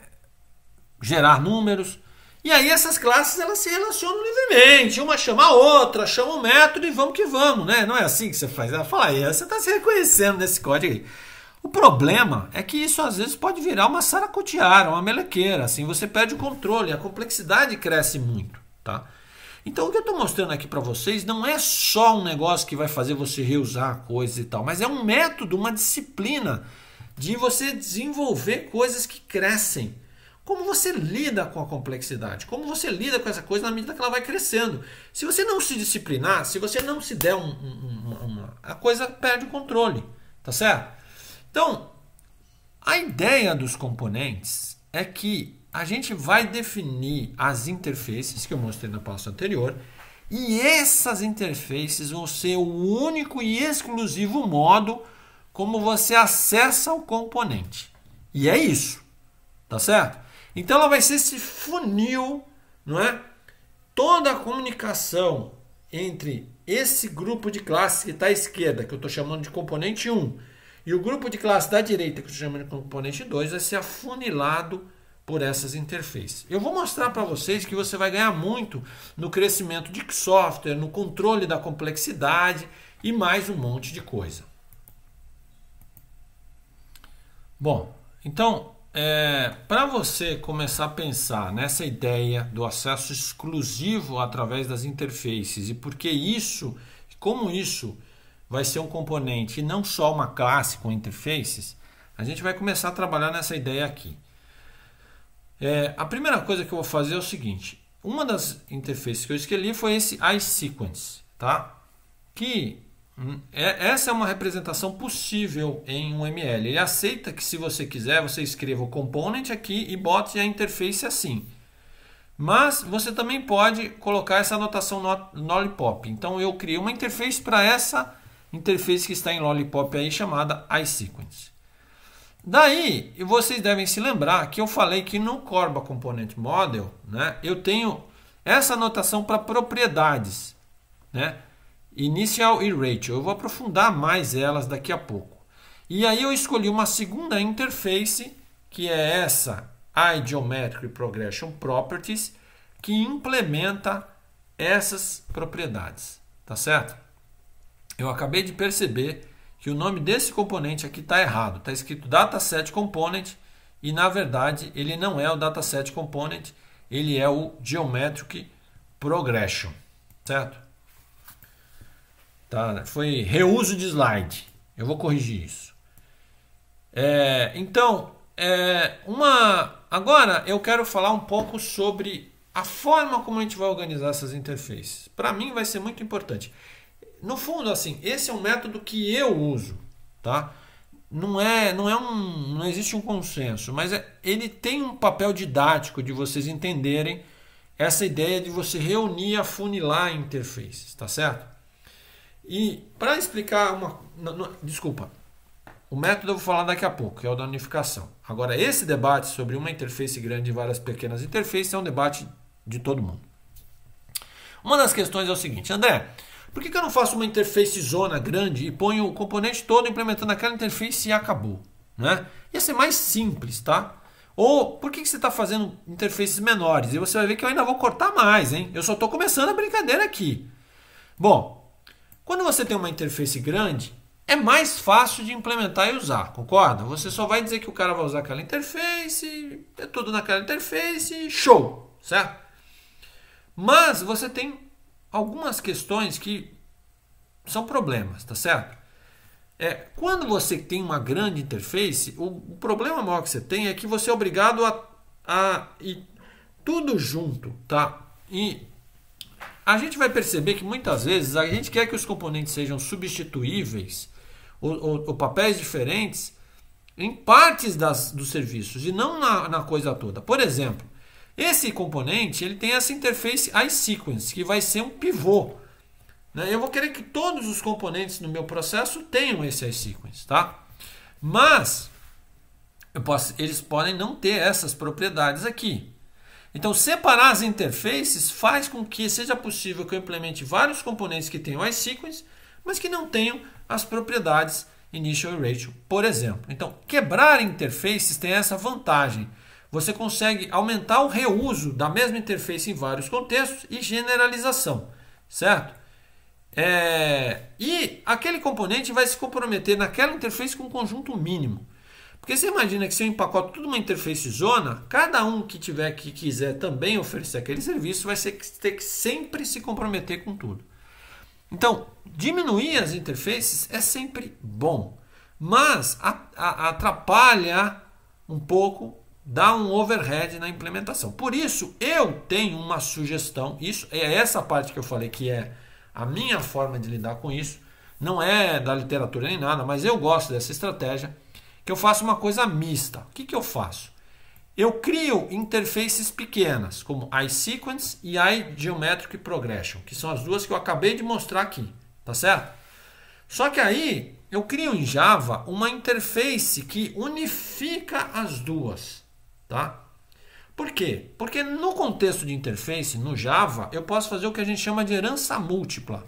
gerar números. E aí essas classes elas se relacionam livremente, uma chama a outra, chama o um método e vamos que vamos, né? Não é assim que você faz. Ela fala, ah, aí, você está se reconhecendo nesse código aí. O problema é que isso às vezes pode virar uma saracoteara, uma melequeira, assim você perde o controle, a complexidade cresce muito, tá? Então o que eu estou mostrando aqui para vocês não é só um negócio que vai fazer você reusar coisas e tal, mas é um método, uma disciplina de você desenvolver coisas que crescem. Como você lida com a complexidade? Como você lida com essa coisa na medida que ela vai crescendo? Se você não se disciplinar, se você não se der um, um, a coisa perde o controle, tá certo? Então, a ideia dos componentes é que a gente vai definir as interfaces que eu mostrei na pasta anterior e essas interfaces vão ser o único e exclusivo modo como você acessa o componente. E é isso, tá certo? Então ela vai ser esse funil, não é? Toda a comunicação entre esse grupo de classe que está à esquerda, que eu estou chamando de componente 1, e o grupo de classe da direita, que eu estou chamando de componente 2, vai ser afunilado por essas interfaces. Eu vou mostrar para vocês que você vai ganhar muito no crescimento de software, no controle da complexidade e mais um monte de coisa. Bom, então, é, para você começar a pensar nessa ideia do acesso exclusivo através das interfaces e porque isso, como isso vai ser um componente e não só uma classe com interfaces, a gente vai começar a trabalhar nessa ideia aqui. É, a primeira coisa que eu vou fazer é o seguinte: uma das interfaces que eu escolhi foi esse iSequence, tá? Que Hum, é, essa é uma representação possível em um ML. Ele aceita que, se você quiser, você escreva o component aqui e bote a interface assim. Mas você também pode colocar essa anotação no Lollipop. Então eu criei uma interface para essa interface que está em Lollipop aí chamada iSequence. Daí, vocês devem se lembrar que eu falei que no Corba Component Model, né, eu tenho essa anotação para propriedades, né? Initial e Rachel. Eu vou aprofundar mais elas daqui a pouco. E aí eu escolhi uma segunda interface, que é essa Idiometric Progression Properties, que implementa essas propriedades, tá certo? Eu acabei de perceber que o nome desse componente aqui está errado. Está escrito Dataset Component e, na verdade, ele não é o Dataset Component, ele é o Geometric Progression, certo? Tá? Foi reuso de slide. Eu vou corrigir isso. É, então, é, uma. Agora eu quero falar um pouco sobre a forma como a gente vai organizar essas interfaces. Para mim vai ser muito importante. No fundo, assim, esse é um método que eu uso, tá? Não é, não é um, não existe um consenso, mas é, ele tem um papel didático de vocês entenderem essa ideia de você reunir, afunilar interfaces, tá certo? E para explicar uma. Não, não, desculpa. O método eu vou falar daqui a pouco, que é o da unificação. Agora, esse debate sobre uma interface grande e várias pequenas interfaces é um debate de todo mundo. Uma das questões é o seguinte, André, por que, que eu não faço uma interface zona grande e ponho o componente todo implementando aquela interface e acabou? Né? Ia ser mais simples, tá? Ou por que, que você está fazendo interfaces menores? E você vai ver que eu ainda vou cortar mais, hein? Eu só estou começando a brincadeira aqui. Bom, quando você tem uma interface grande, é mais fácil de implementar e usar, concorda? Você só vai dizer que o cara vai usar aquela interface, é tudo naquela interface, show, certo? Mas você tem algumas questões que são problemas, tá certo? É, quando você tem uma grande interface, o, o problema maior que você tem é que você é obrigado a, a ir tudo junto, tá? E a gente vai perceber que muitas vezes a gente quer que os componentes sejam substituíveis ou, ou, ou papéis diferentes em partes das, dos serviços e não na, na coisa toda. Por exemplo, esse componente ele tem essa interface iSequence, que vai ser um pivô. Né? Eu vou querer que todos os componentes no meu processo tenham esse iSequence, tá? Mas posso, eles podem não ter essas propriedades aqui. Então, separar as interfaces faz com que seja possível que eu implemente vários componentes que tenham as mas que não tenham as propriedades initial e ratio, por exemplo. Então, quebrar interfaces tem essa vantagem. Você consegue aumentar o reuso da mesma interface em vários contextos e generalização, certo? É... E aquele componente vai se comprometer naquela interface com um conjunto mínimo. Porque você imagina que se eu empacoto tudo uma interface zona, cada um que tiver que quiser também oferecer aquele serviço vai ser, ter que sempre se comprometer com tudo. Então, diminuir as interfaces é sempre bom, mas atrapalha um pouco, dá um overhead na implementação. Por isso, eu tenho uma sugestão, isso é essa parte que eu falei que é a minha forma de lidar com isso, não é da literatura nem nada, mas eu gosto dessa estratégia que eu faço uma coisa mista. O que, que eu faço? Eu crio interfaces pequenas, como iSequence e iGeometric Progression, que são as duas que eu acabei de mostrar aqui, tá certo? Só que aí eu crio em Java uma interface que unifica as duas, tá? Por quê? Porque no contexto de interface, no Java, eu posso fazer o que a gente chama de herança múltipla.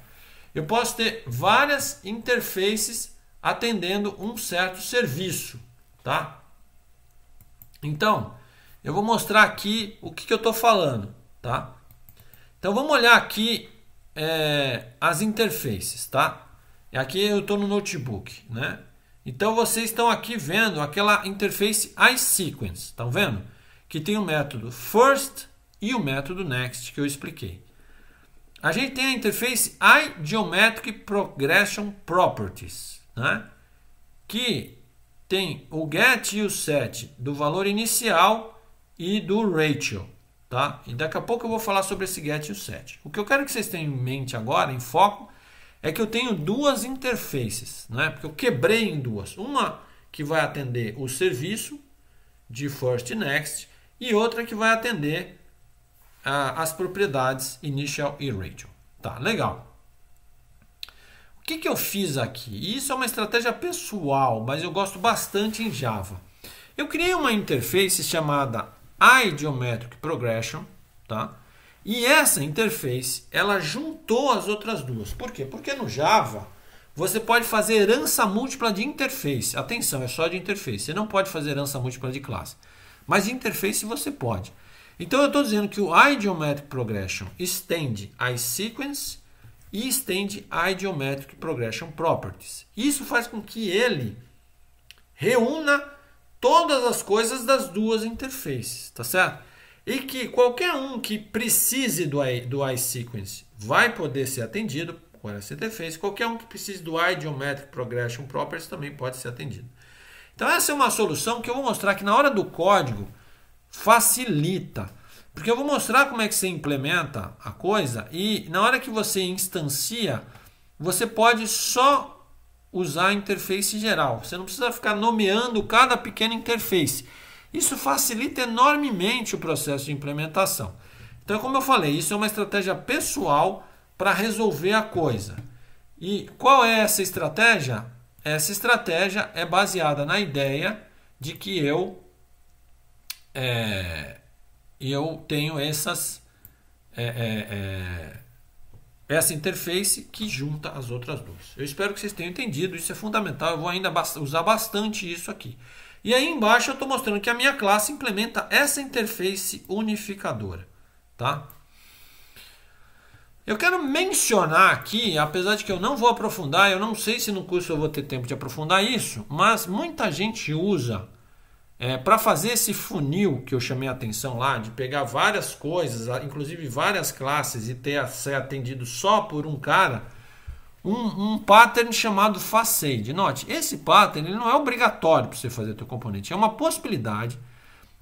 Eu posso ter várias interfaces atendendo um certo serviço, tá? Então, eu vou mostrar aqui o que, que eu estou falando, tá? Então, vamos olhar aqui é, as interfaces, tá? Aqui eu estou no notebook, né? Então, vocês estão aqui vendo aquela interface iSequence, estão vendo? Que tem o método first e o método next que eu expliquei. A gente tem a interface iGeometric Progression Properties, né? que tem o get e o set do valor inicial e do ratio. Tá? E daqui a pouco eu vou falar sobre esse get e o set. O que eu quero que vocês tenham em mente agora, em foco, é que eu tenho duas interfaces, né? porque eu quebrei em duas. Uma que vai atender o serviço de first e next e outra que vai atender ah, as propriedades initial e ratio. Tá, legal que, que eu fiz aqui? Isso é uma estratégia pessoal, mas eu gosto bastante em Java. Eu criei uma interface chamada Idiometric Progression, tá? E essa interface, ela juntou as outras duas. Por quê? Porque no Java, você pode fazer herança múltipla de interface. Atenção, é só de interface. Você não pode fazer herança múltipla de classe. Mas de interface você pode. Então eu estou dizendo que o Idiomatic Progression estende as sequence e estende idiometric Progression Properties. Isso faz com que ele reúna todas as coisas das duas interfaces, tá certo? E que qualquer um que precise do, do iSequence vai poder ser atendido com essa interface. Qualquer um que precise do idiometric Progression Properties também pode ser atendido. Então essa é uma solução que eu vou mostrar que na hora do código facilita. Porque eu vou mostrar como é que você implementa a coisa e na hora que você instancia, você pode só usar a interface geral. Você não precisa ficar nomeando cada pequena interface. Isso facilita enormemente o processo de implementação. Então, como eu falei, isso é uma estratégia pessoal para resolver a coisa. E qual é essa estratégia? Essa estratégia é baseada na ideia de que eu é, eu tenho essas é, é, é, essa interface que junta as outras duas. Eu espero que vocês tenham entendido, isso é fundamental, eu vou ainda usar bastante isso aqui. E aí embaixo eu estou mostrando que a minha classe implementa essa interface unificadora. Tá? Eu quero mencionar aqui, apesar de que eu não vou aprofundar, eu não sei se no curso eu vou ter tempo de aprofundar isso, mas muita gente usa é, para fazer esse funil que eu chamei a atenção lá, de pegar várias coisas, inclusive várias classes, e ter ser atendido só por um cara, um, um pattern chamado facade. Note, esse pattern ele não é obrigatório para você fazer teu componente, é uma possibilidade.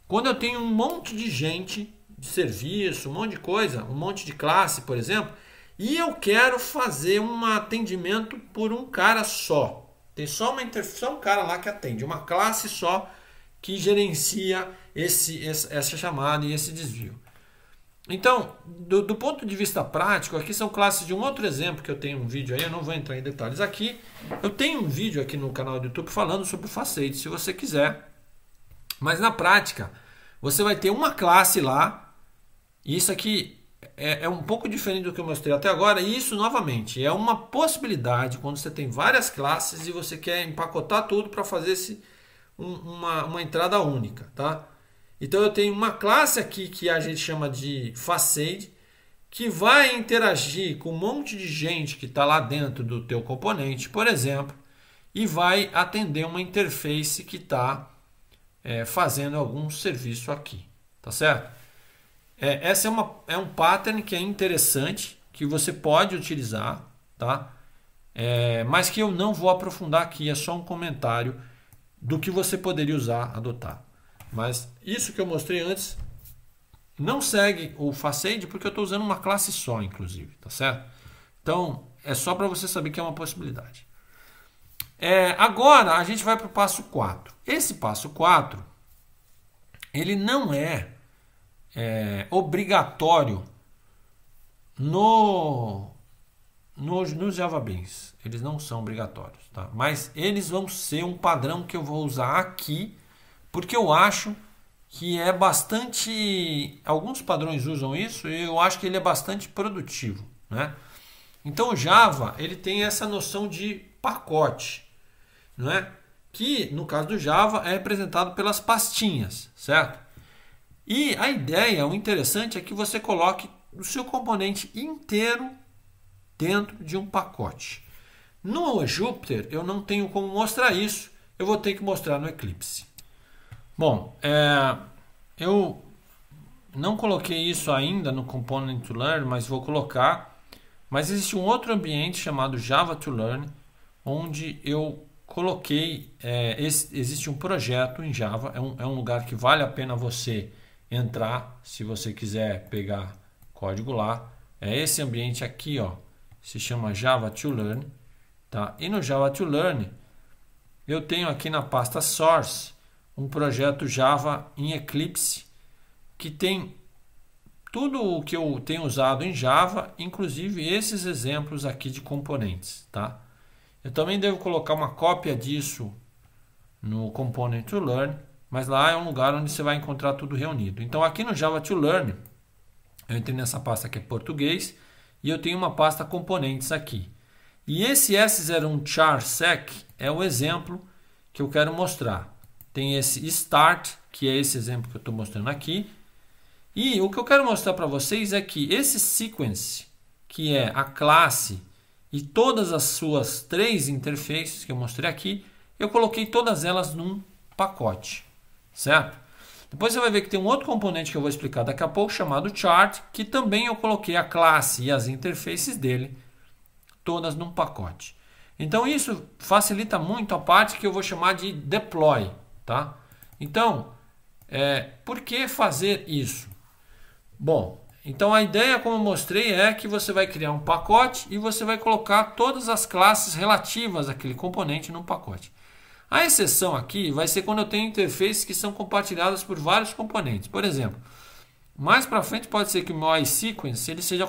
Quando eu tenho um monte de gente, de serviço, um monte de coisa, um monte de classe, por exemplo, e eu quero fazer um atendimento por um cara só. Tem só uma interface, um cara lá que atende, uma classe só que gerencia esse, esse, essa chamada e esse desvio. Então, do, do, ponto de vista prático, aqui são classes de um outro exemplo que eu tenho um vídeo aí, eu não vou entrar em detalhes aqui. Eu tenho um vídeo aqui no canal do YouTube falando sobre o facete, se você quiser. Mas na prática, você vai ter uma classe lá, e isso aqui é, é um pouco diferente do que eu mostrei até agora, e isso novamente é uma possibilidade quando você tem várias classes e você quer empacotar tudo para fazer esse um, uma, uma entrada única, tá? Então eu tenho uma classe aqui que a gente chama de facade, que vai interagir com um monte de gente que está lá dentro do teu componente, por exemplo, e vai atender uma interface que está é, fazendo algum serviço aqui, tá certo? É, essa é, uma, é um pattern que é interessante, que você pode utilizar, tá? É, mas que eu não vou aprofundar aqui, é só um comentário do que você poderia usar, adotar. Mas isso que eu mostrei antes não segue o Facade porque eu estou usando uma classe só, inclusive, tá certo? Então, é só para você saber que é uma possibilidade. É, agora, a gente vai para o passo 4. Esse passo 4, ele não é, é obrigatório no nos, nos JavaBeans, eles não são obrigatórios, tá? mas eles vão ser um padrão que eu vou usar aqui, porque eu acho que é bastante. Alguns padrões usam isso e eu acho que ele é bastante produtivo. Né? Então o Java ele tem essa noção de pacote, né? que no caso do Java é representado pelas pastinhas, certo? E a ideia, o interessante é que você coloque o seu componente inteiro dentro de um pacote. No Júpiter, eu não tenho como mostrar isso, eu vou ter que mostrar no eclipse. Bom, é, eu não coloquei isso ainda no Component to Learn, mas vou colocar. Mas existe um outro ambiente chamado Java to Learn, onde eu coloquei. É, esse, existe um projeto em Java, é um, é um lugar que vale a pena você entrar se você quiser pegar código lá. É esse ambiente aqui, ó se chama Java to Learn. Tá? E no Java to Learn, eu tenho aqui na pasta Source um projeto Java em Eclipse que tem tudo o que eu tenho usado em Java, inclusive esses exemplos aqui de componentes. Tá? Eu também devo colocar uma cópia disso no Component to Learn, mas lá é um lugar onde você vai encontrar tudo reunido. Então aqui no Java to Learn, eu entrei nessa pasta que é português, e eu tenho uma pasta componentes aqui. E esse S01 char sec é o exemplo que eu quero mostrar. Tem esse start, que é esse exemplo que eu estou mostrando aqui. E o que eu quero mostrar para vocês é que esse sequence, que é a classe e todas as suas três interfaces que eu mostrei aqui, eu coloquei todas elas num pacote, certo? Depois você vai ver que tem um outro componente que eu vou explicar daqui a pouco, chamado chart, que também eu coloquei a classe e as interfaces dele todas num pacote. Então isso facilita muito a parte que eu vou chamar de deploy, tá? Então, é, por que fazer isso? Bom, então a ideia, como eu mostrei, é que você vai criar um pacote e você vai colocar todas as classes relativas àquele componente num pacote. A exceção aqui vai ser quando eu tenho interfaces que são compartilhadas por vários componentes. Por exemplo, mais para frente pode ser que o meu iSequence ele seja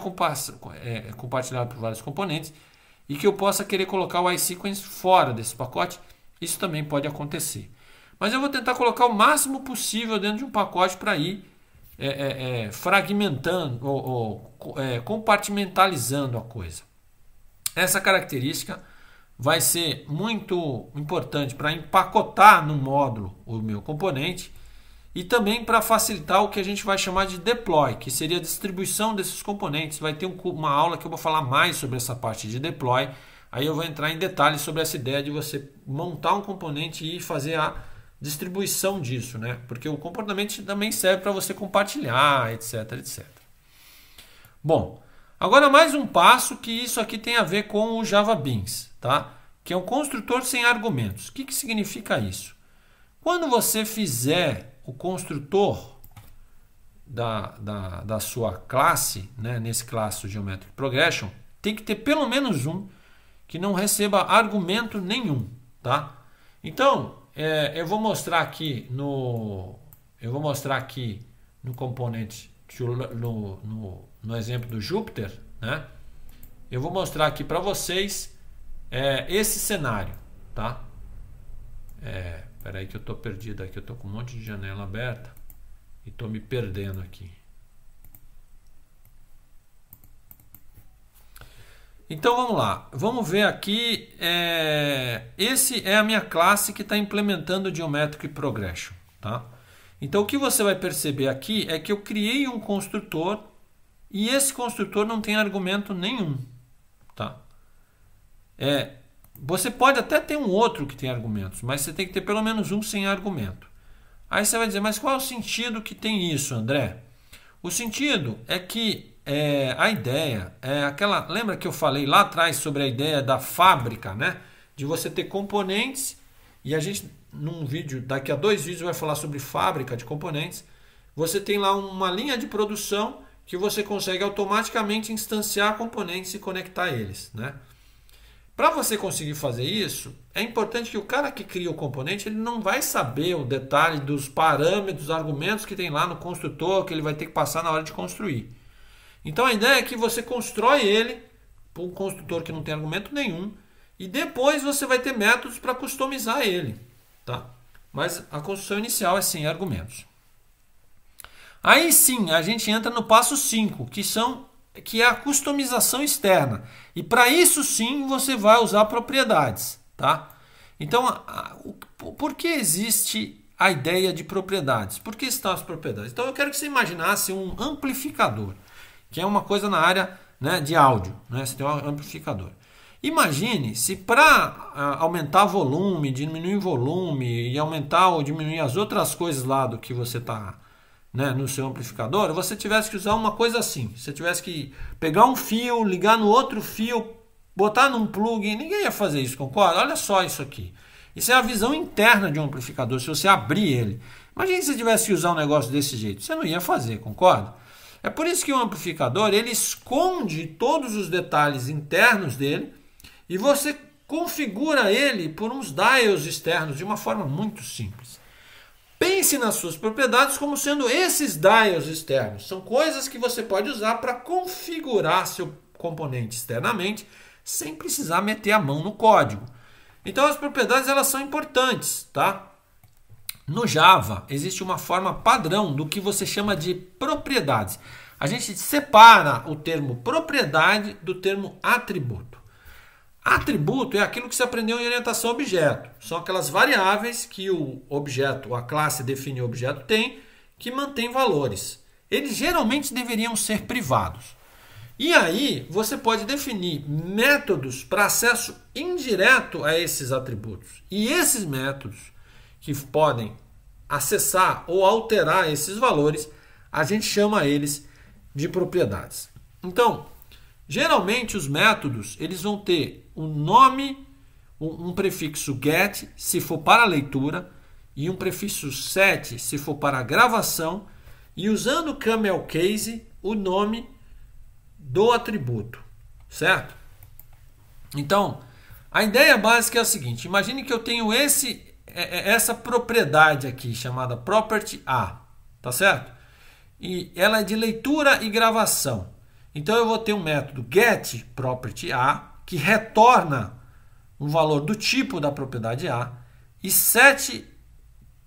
é, compartilhado por vários componentes e que eu possa querer colocar o iSequence fora desse pacote. Isso também pode acontecer. Mas eu vou tentar colocar o máximo possível dentro de um pacote para ir é, é, é, fragmentando ou, ou é, compartimentalizando a coisa. Essa característica vai ser muito importante para empacotar no módulo o meu componente e também para facilitar o que a gente vai chamar de deploy, que seria a distribuição desses componentes. Vai ter um, uma aula que eu vou falar mais sobre essa parte de deploy. Aí eu vou entrar em detalhes sobre essa ideia de você montar um componente e fazer a distribuição disso, né? Porque o comportamento também serve para você compartilhar, etc, etc. Bom, Agora mais um passo que isso aqui tem a ver com o Java Beans, tá? Que é um construtor sem argumentos. O que, que significa isso? Quando você fizer o construtor da, da, da sua classe, né, nesse classe Geometric Progression, tem que ter pelo menos um que não receba argumento nenhum, tá? Então, é, eu vou mostrar aqui no eu vou mostrar aqui no componente no, no no exemplo do Júpiter, né? Eu vou mostrar aqui para vocês é, esse cenário, tá? É, peraí que eu tô perdido aqui, eu tô com um monte de janela aberta e tô me perdendo aqui. Então vamos lá, vamos ver aqui. É... Esse é a minha classe que está implementando o Geometric Progression, tá? Então o que você vai perceber aqui é que eu criei um construtor e esse construtor não tem argumento nenhum, tá? É, você pode até ter um outro que tem argumentos, mas você tem que ter pelo menos um sem argumento. Aí você vai dizer, mas qual é o sentido que tem isso, André? O sentido é que é, a ideia é aquela. Lembra que eu falei lá atrás sobre a ideia da fábrica, né? De você ter componentes e a gente num vídeo daqui a dois vídeos vai falar sobre fábrica de componentes. Você tem lá uma linha de produção que você consegue automaticamente instanciar componentes e conectar eles, né? Para você conseguir fazer isso, é importante que o cara que cria o componente ele não vai saber o detalhe dos parâmetros, dos argumentos que tem lá no construtor que ele vai ter que passar na hora de construir. Então a ideia é que você constrói ele para um construtor que não tem argumento nenhum e depois você vai ter métodos para customizar ele, tá? Mas a construção inicial é sem argumentos. Aí sim, a gente entra no passo 5, que são que é a customização externa. E para isso sim, você vai usar propriedades, tá? Então, por que existe a ideia de propriedades? Por que estão as propriedades? Então, eu quero que você imaginasse um amplificador, que é uma coisa na área né, de áudio, né? Você tem um amplificador. Imagine se para aumentar volume, diminuir volume e aumentar ou diminuir as outras coisas lá do que você está né, no seu amplificador, você tivesse que usar uma coisa assim. Você tivesse que pegar um fio, ligar no outro fio, botar num plug. Ninguém ia fazer isso, concorda? Olha só isso aqui. Isso é a visão interna de um amplificador, se você abrir ele. Imagina se você tivesse que usar um negócio desse jeito. Você não ia fazer, concorda? É por isso que o amplificador ele esconde todos os detalhes internos dele e você configura ele por uns dials externos de uma forma muito simples. Pense nas suas propriedades como sendo esses dials externos. São coisas que você pode usar para configurar seu componente externamente sem precisar meter a mão no código. Então as propriedades elas são importantes, tá? No Java existe uma forma padrão do que você chama de propriedades. A gente separa o termo propriedade do termo atributo. Atributo é aquilo que se aprendeu em orientação objeto. São aquelas variáveis que o objeto, a classe define objeto tem, que mantém valores. Eles geralmente deveriam ser privados. E aí você pode definir métodos para acesso indireto a esses atributos. E esses métodos que podem acessar ou alterar esses valores, a gente chama eles de propriedades. Então, geralmente os métodos eles vão ter o nome, um, um prefixo get, se for para leitura, e um prefixo set, se for para gravação, e usando o camel case, o nome do atributo, certo? Então, a ideia básica é a seguinte: imagine que eu tenho esse, é, é, essa propriedade aqui chamada property A, tá certo? E ela é de leitura e gravação. Então eu vou ter um método get property A que retorna um valor do tipo da propriedade A e set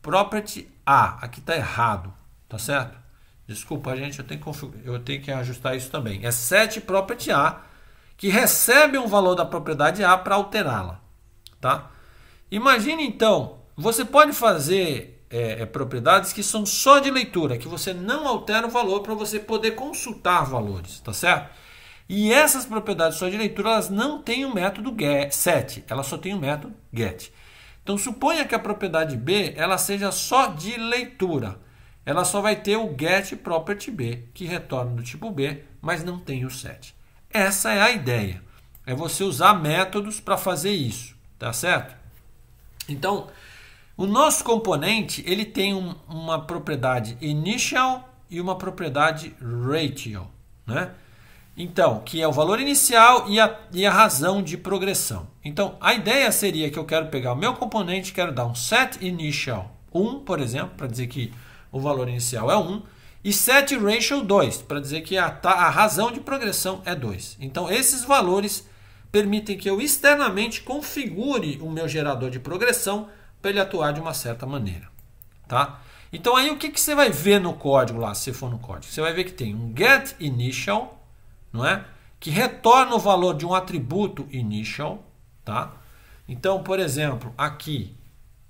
property A. Aqui está errado, tá certo? Desculpa, gente, eu tenho, que, eu tenho que ajustar isso também. É set property A que recebe um valor da propriedade A para alterá-la, tá? Imagine então, você pode fazer é, é, propriedades que são só de leitura, que você não altera o valor para você poder consultar valores, tá certo? E essas propriedades só de leitura elas não têm o método get, set, ela só tem o método get. Então suponha que a propriedade B ela seja só de leitura. Ela só vai ter o get property B, que retorna do tipo B, mas não tem o set. Essa é a ideia. É você usar métodos para fazer isso, tá certo? Então, o nosso componente ele tem um, uma propriedade initial e uma propriedade ratio, né? Então, que é o valor inicial e a, e a razão de progressão. Então, a ideia seria que eu quero pegar o meu componente, quero dar um set initial 1, por exemplo, para dizer que o valor inicial é 1, e set ratio 2, para dizer que a, a razão de progressão é 2. Então, esses valores permitem que eu externamente configure o meu gerador de progressão para ele atuar de uma certa maneira. Tá? Então aí o que, que você vai ver no código lá, se for no código? Você vai ver que tem um get initial não é? Que retorna o valor de um atributo initial, tá? Então, por exemplo, aqui,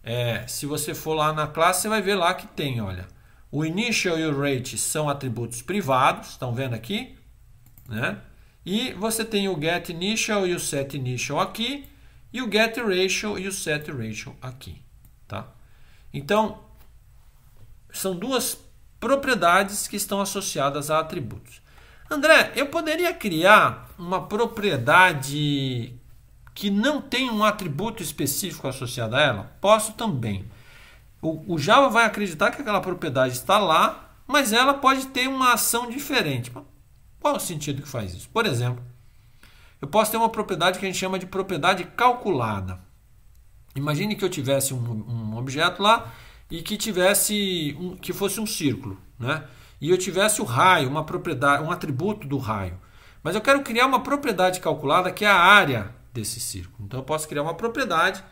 é, se você for lá na classe, você vai ver lá que tem, olha, o initial e o rate são atributos privados, estão vendo aqui, né? E você tem o get initial e o set initial aqui, e o get ratio e o set ratio aqui, tá? Então, são duas propriedades que estão associadas a atributos. André, eu poderia criar uma propriedade que não tem um atributo específico associado a ela? Posso também. O, o Java vai acreditar que aquela propriedade está lá, mas ela pode ter uma ação diferente. Qual o sentido que faz isso? Por exemplo, eu posso ter uma propriedade que a gente chama de propriedade calculada. Imagine que eu tivesse um, um objeto lá e que tivesse um, que fosse um círculo, né? e eu tivesse o raio, uma propriedade, um atributo do raio. Mas eu quero criar uma propriedade calculada que é a área desse círculo. Então eu posso criar uma propriedade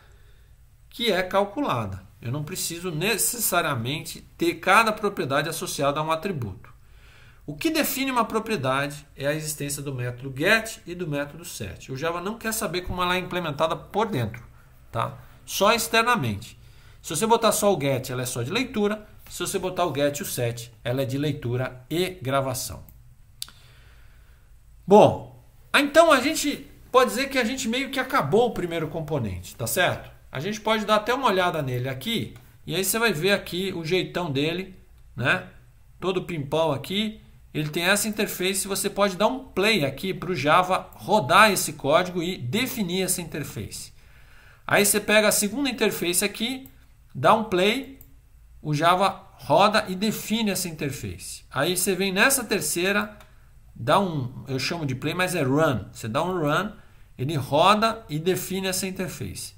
que é calculada. Eu não preciso necessariamente ter cada propriedade associada a um atributo. O que define uma propriedade é a existência do método get e do método set. O Java não quer saber como ela é implementada por dentro, tá? Só externamente. Se você botar só o get, ela é só de leitura. Se você botar o GET e o SET, ela é de leitura e gravação. Bom, ah, então a gente pode dizer que a gente meio que acabou o primeiro componente, tá certo? A gente pode dar até uma olhada nele aqui, e aí você vai ver aqui o jeitão dele, né? Todo pimpão aqui, ele tem essa interface, você pode dar um play aqui para o Java rodar esse código e definir essa interface. Aí você pega a segunda interface aqui, dá um play, o Java roda e define essa interface. Aí você vem nessa terceira, dá um, eu chamo de play, mas é run. Você dá um run, ele roda e define essa interface.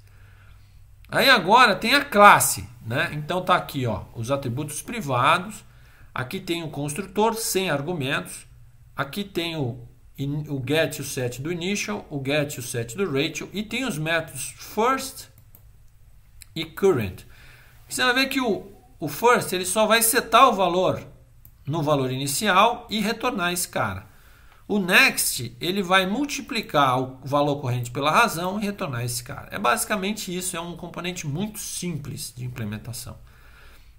Aí agora tem a classe, né? Então tá aqui, ó, os atributos privados. Aqui tem o construtor sem argumentos. Aqui tem o, o get e o set do initial, o get e o set do ratio e tem os métodos first e current. Você vai ver que o o first ele só vai setar o valor no valor inicial e retornar esse cara. O next ele vai multiplicar o valor corrente pela razão e retornar esse cara. É basicamente isso, é um componente muito simples de implementação.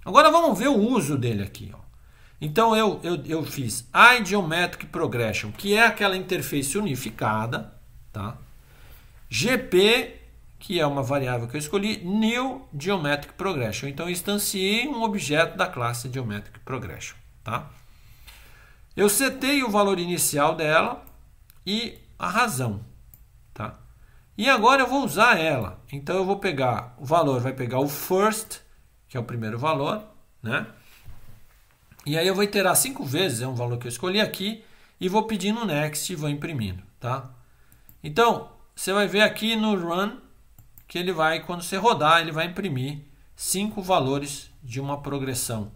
Agora vamos ver o uso dele aqui. Ó. Então eu, eu, eu fiz Idiometric Progression, que é aquela interface unificada, tá? GP que é uma variável que eu escolhi, new geometric progression. Então, eu instanciei um objeto da classe geometric progression. Tá? Eu setei o valor inicial dela e a razão. Tá? E agora eu vou usar ela. Então, eu vou pegar o valor, vai pegar o first, que é o primeiro valor, né? E aí eu vou iterar cinco vezes, é um valor que eu escolhi aqui, e vou pedindo next e vou imprimindo, tá? Então, você vai ver aqui no run, que ele vai, quando você rodar, ele vai imprimir cinco valores de uma progressão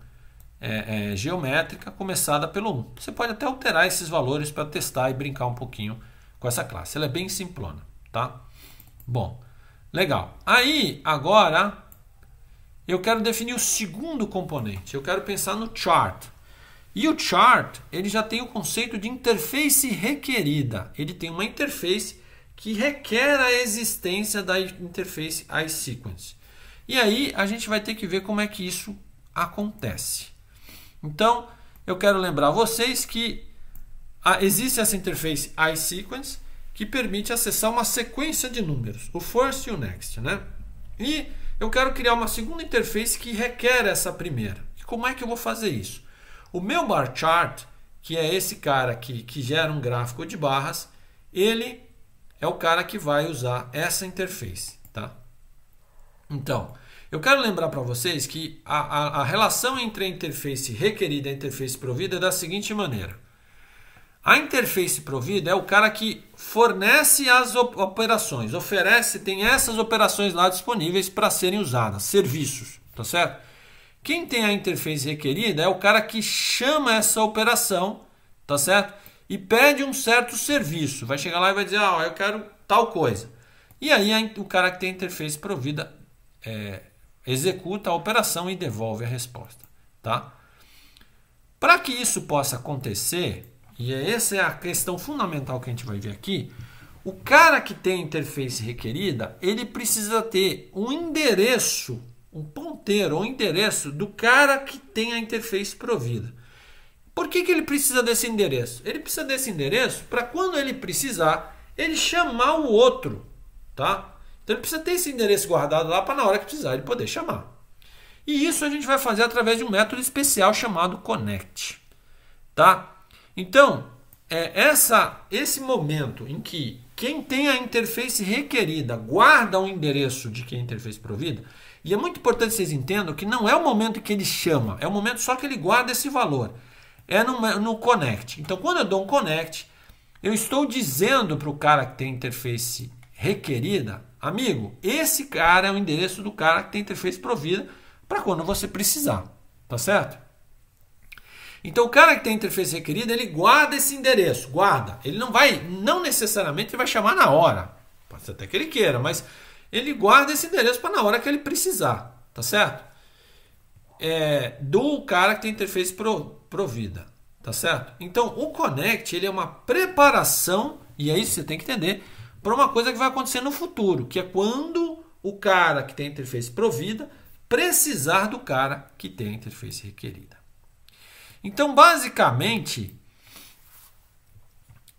é, é, geométrica começada pelo 1. Você pode até alterar esses valores para testar e brincar um pouquinho com essa classe. Ela é bem simplona, tá? Bom, legal. Aí, agora, eu quero definir o segundo componente. Eu quero pensar no chart. E o chart, ele já tem o conceito de interface requerida. Ele tem uma interface que requer a existência da interface iSequence. E aí a gente vai ter que ver como é que isso acontece. Então, eu quero lembrar vocês que existe essa interface iSequence que permite acessar uma sequência de números, o first e o next, né? E eu quero criar uma segunda interface que requer essa primeira. E como é que eu vou fazer isso? O meu bar chart, que é esse cara aqui que gera um gráfico de barras, ele é o cara que vai usar essa interface, tá? Então, eu quero lembrar para vocês que a, a, a, relação entre a interface requerida e a interface provida é da seguinte maneira. A interface provida é o cara que fornece as operações, oferece, tem essas operações lá disponíveis para serem usadas, serviços, tá certo? Quem tem a interface requerida é o cara que chama essa operação, tá certo? e pede um certo serviço. Vai chegar lá e vai dizer, ah, eu quero tal coisa. E aí o cara que tem a interface provida é, executa a operação e devolve a resposta. Tá? Para que isso possa acontecer, e é, essa é a questão fundamental que a gente vai ver aqui, o cara que tem a interface requerida, ele precisa ter um endereço, um ponteiro, um endereço do cara que tem a interface provida. Por que, que ele precisa desse endereço? Ele precisa desse endereço para quando ele precisar, ele chamar o outro, tá? Então ele precisa ter esse endereço guardado lá para na hora que precisar ele poder chamar. E isso a gente vai fazer através de um método especial chamado connect, tá? Então, é essa esse momento em que quem tem a interface requerida guarda o endereço de quem a interface provida, e é muito importante vocês entendam que não é o momento que ele chama, é o momento só que ele guarda esse valor é no, no connect. Então, quando eu dou um connect, eu estou dizendo para o cara que tem interface requerida, amigo, esse cara é o endereço do cara que tem interface provida para quando você precisar, tá certo? Então o cara que tem interface requerida, ele guarda esse endereço, guarda. Ele não vai, não necessariamente vai chamar na hora. Pode ser até que ele queira, mas ele guarda esse endereço para na hora que ele precisar, tá certo? É, do cara que tem interface pro, provida, tá certo? Então, o Connect, ele é uma preparação, e é isso que você tem que entender, para uma coisa que vai acontecer no futuro, que é quando o cara que tem a interface provida precisar do cara que tem a interface requerida. Então, basicamente,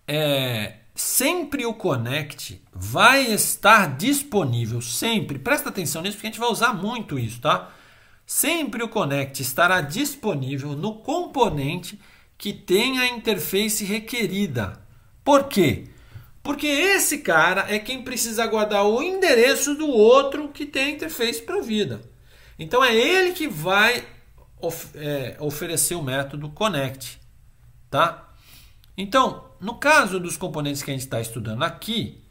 é, sempre o Connect vai estar disponível, sempre. Presta atenção nisso, porque a gente vai usar muito isso, tá? Sempre o Connect estará disponível no componente que tem a interface requerida. Por quê? Porque esse cara é quem precisa guardar o endereço do outro que tem a interface provida. Então é ele que vai of é, oferecer o método connect, tá? Então, no caso dos componentes que a gente está estudando aqui,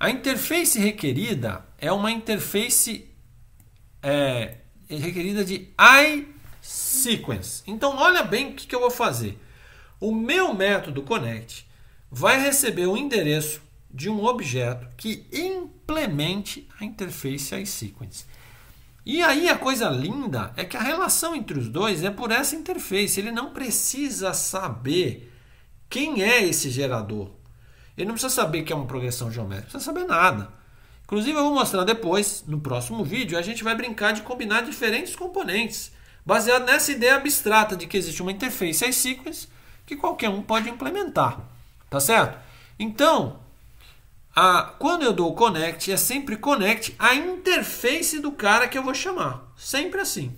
a interface requerida é uma interface é, requerida de iSequence. Então, olha bem o que, que eu vou fazer. O meu método connect vai receber o endereço de um objeto que implemente a interface iSequence. E aí a coisa linda é que a relação entre os dois é por essa interface. Ele não precisa saber quem é esse gerador. Ele não precisa saber que é uma progressão geométrica, não precisa saber nada. Inclusive, eu vou mostrar depois, no próximo vídeo, a gente vai brincar de combinar diferentes componentes, baseado nessa ideia abstrata de que existe uma interface as sequence que qualquer um pode implementar, tá certo? Então, a, quando eu dou connect, é sempre connect a interface do cara que eu vou chamar, sempre assim,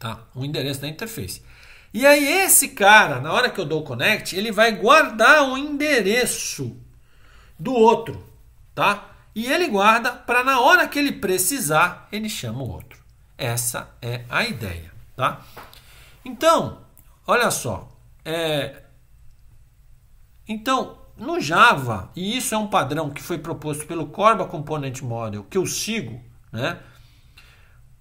tá? O endereço da interface. E aí esse cara, na hora que eu dou connect, ele vai guardar o endereço do outro, tá? e ele guarda para na hora que ele precisar, ele chama o outro. Essa é a ideia, tá? Então, olha só, é... então no Java e isso é um padrão que foi proposto pelo Corba Component Model que eu sigo, né?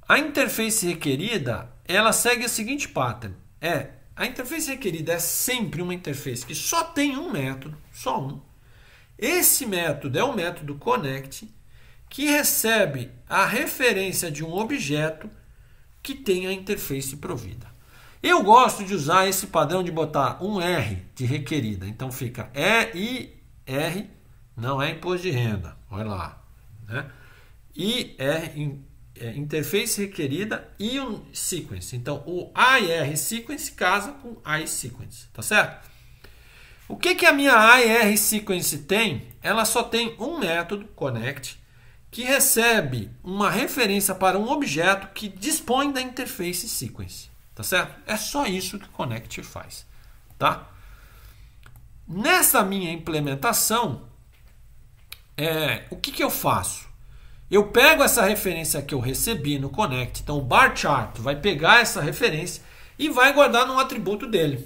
A interface requerida ela segue o seguinte pattern: é a interface requerida é sempre uma interface que só tem um método, só um, esse método é o método connect que recebe a referência de um objeto que tem a interface provida. Eu gosto de usar esse padrão de botar um R de requerida. Então fica EIR, não é imposto de renda. Olha lá. Né? IR, é, interface requerida e um sequence. Então o ir sequence casa com I sequence. Tá certo? O que, que a minha AR Sequence tem? Ela só tem um método, connect, que recebe uma referência para um objeto que dispõe da interface sequence, tá certo? É só isso que connect faz, tá? Nessa minha implementação, é, o que, que eu faço? Eu pego essa referência que eu recebi no connect, então o bar chart vai pegar essa referência e vai guardar num atributo dele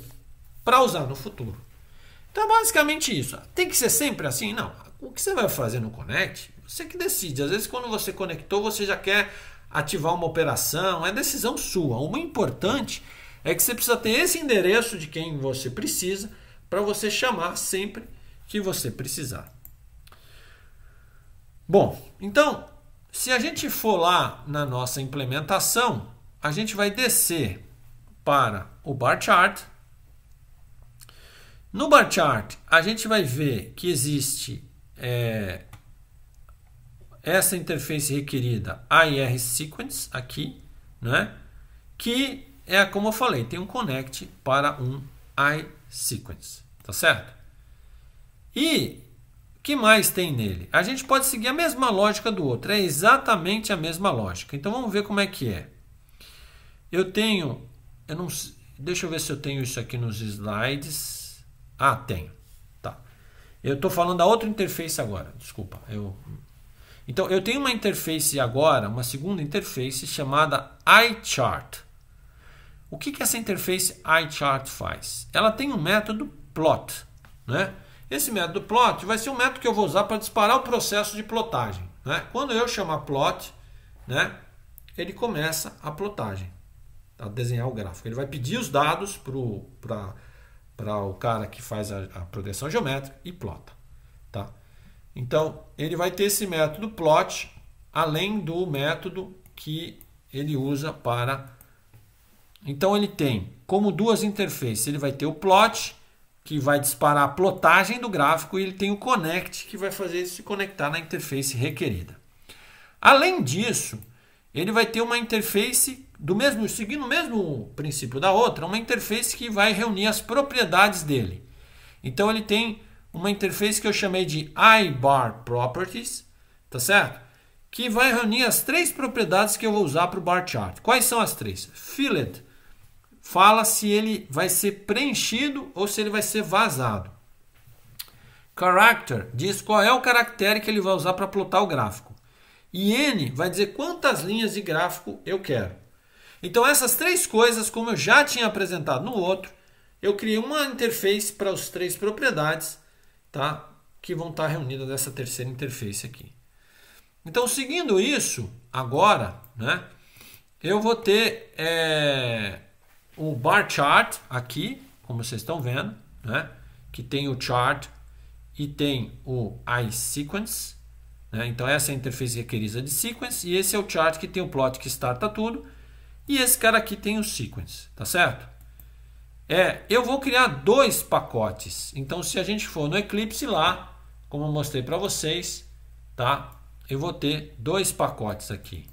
para usar no futuro. Então, é basicamente isso. Tem que ser sempre assim? Não. O que você vai fazer no Connect, você que decide. Às vezes, quando você conectou, você já quer ativar uma operação, é decisão sua. Uma importante é que você precisa ter esse endereço de quem você precisa para você chamar sempre que você precisar. Bom, então, se a gente for lá na nossa implementação, a gente vai descer para o bar chart no bar chart, a gente vai ver que existe é, essa interface requerida AIR sequence aqui, né? Que é como eu falei, tem um connect para um I sequence, tá certo? E que mais tem nele? A gente pode seguir a mesma lógica do outro, é exatamente a mesma lógica. Então vamos ver como é que é. Eu tenho, eu não, deixa eu ver se eu tenho isso aqui nos slides. Ah, tem, Tá. Eu estou falando da outra interface agora. Desculpa. Eu... Então, eu tenho uma interface agora, uma segunda interface chamada iChart. O que, que essa interface iChart faz? Ela tem um método plot. Né? Esse método plot vai ser um método que eu vou usar para disparar o processo de plotagem. Né? Quando eu chamar plot, né, ele começa a plotagem, a desenhar o gráfico. Ele vai pedir os dados para para o cara que faz a, a progressão geométrica e plota. Tá? Então, ele vai ter esse método plot, além do método que ele usa para. Então, ele tem como duas interfaces: ele vai ter o plot, que vai disparar a plotagem do gráfico, e ele tem o connect, que vai fazer se conectar na interface requerida. Além disso, ele vai ter uma interface do mesmo, seguindo o mesmo princípio da outra, uma interface que vai reunir as propriedades dele. Então ele tem uma interface que eu chamei de iBar Properties, tá certo? Que vai reunir as três propriedades que eu vou usar para o bar chart. Quais são as três? Fillet fala se ele vai ser preenchido ou se ele vai ser vazado. Character diz qual é o caractere que ele vai usar para plotar o gráfico. E N vai dizer quantas linhas de gráfico eu quero. Então, essas três coisas, como eu já tinha apresentado no outro, eu criei uma interface para as três propriedades tá? que vão estar reunidas nessa terceira interface aqui. Então, seguindo isso, agora, né, eu vou ter é, o bar chart aqui, como vocês estão vendo, né, que tem o chart e tem o iSequence. Né? Então essa é a interface requerida de sequence e esse é o chart que tem o plot que starta tudo e esse cara aqui tem o sequence, tá certo? É, eu vou criar dois pacotes. Então se a gente for no Eclipse lá, como eu mostrei para vocês, tá? Eu vou ter dois pacotes aqui.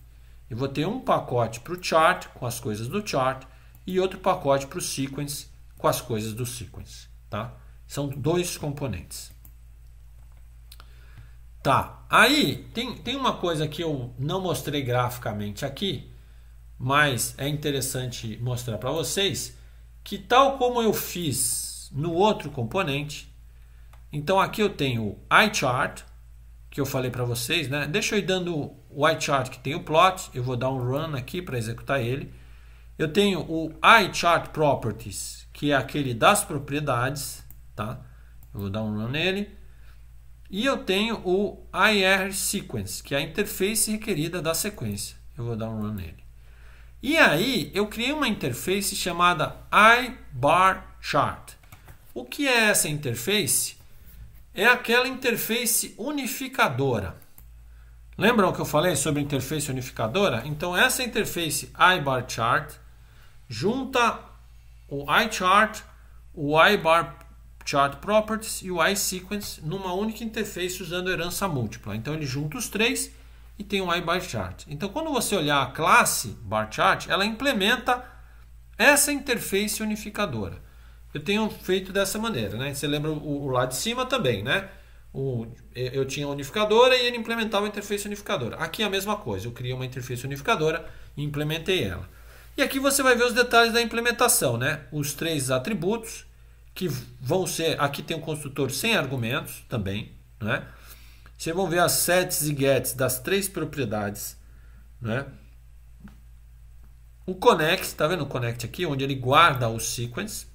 Eu vou ter um pacote para o chart com as coisas do chart e outro pacote para o sequence com as coisas do sequence, tá? São dois componentes. Tá, aí tem, tem uma coisa que eu não mostrei graficamente aqui, mas é interessante mostrar para vocês que tal como eu fiz no outro componente, então aqui eu tenho o iChart, que eu falei para vocês, né? Deixa eu ir dando o iChart que tem o plot, eu vou dar um run aqui para executar ele. Eu tenho o chart Properties, que é aquele das propriedades, tá? Eu vou dar um run nele. E eu tenho o IR Sequence, que é a interface requerida da sequência. Eu vou dar um run nele. E aí, eu criei uma interface chamada iBar Chart. O que é essa interface? É aquela interface unificadora. Lembram que eu falei sobre interface unificadora? Então, essa interface iBar Chart junta o iChart, o iBar Chart Properties e o iSequence numa única interface usando herança múltipla. Então ele junta os três e tem um iBarChart. Então quando você olhar a classe BarChart, ela implementa essa interface unificadora. Eu tenho feito dessa maneira, né? Você lembra o, o lá de cima também, né? O, eu tinha a unificadora e ele implementava a interface unificadora. Aqui é a mesma coisa, eu criei uma interface unificadora e implementei ela. E aqui você vai ver os detalhes da implementação, né? Os três atributos que vão ser. Aqui tem um construtor sem argumentos também, né? Vocês vão ver as sets e gets das três propriedades, né? O connect, está vendo o connect aqui, onde ele guarda o sequence.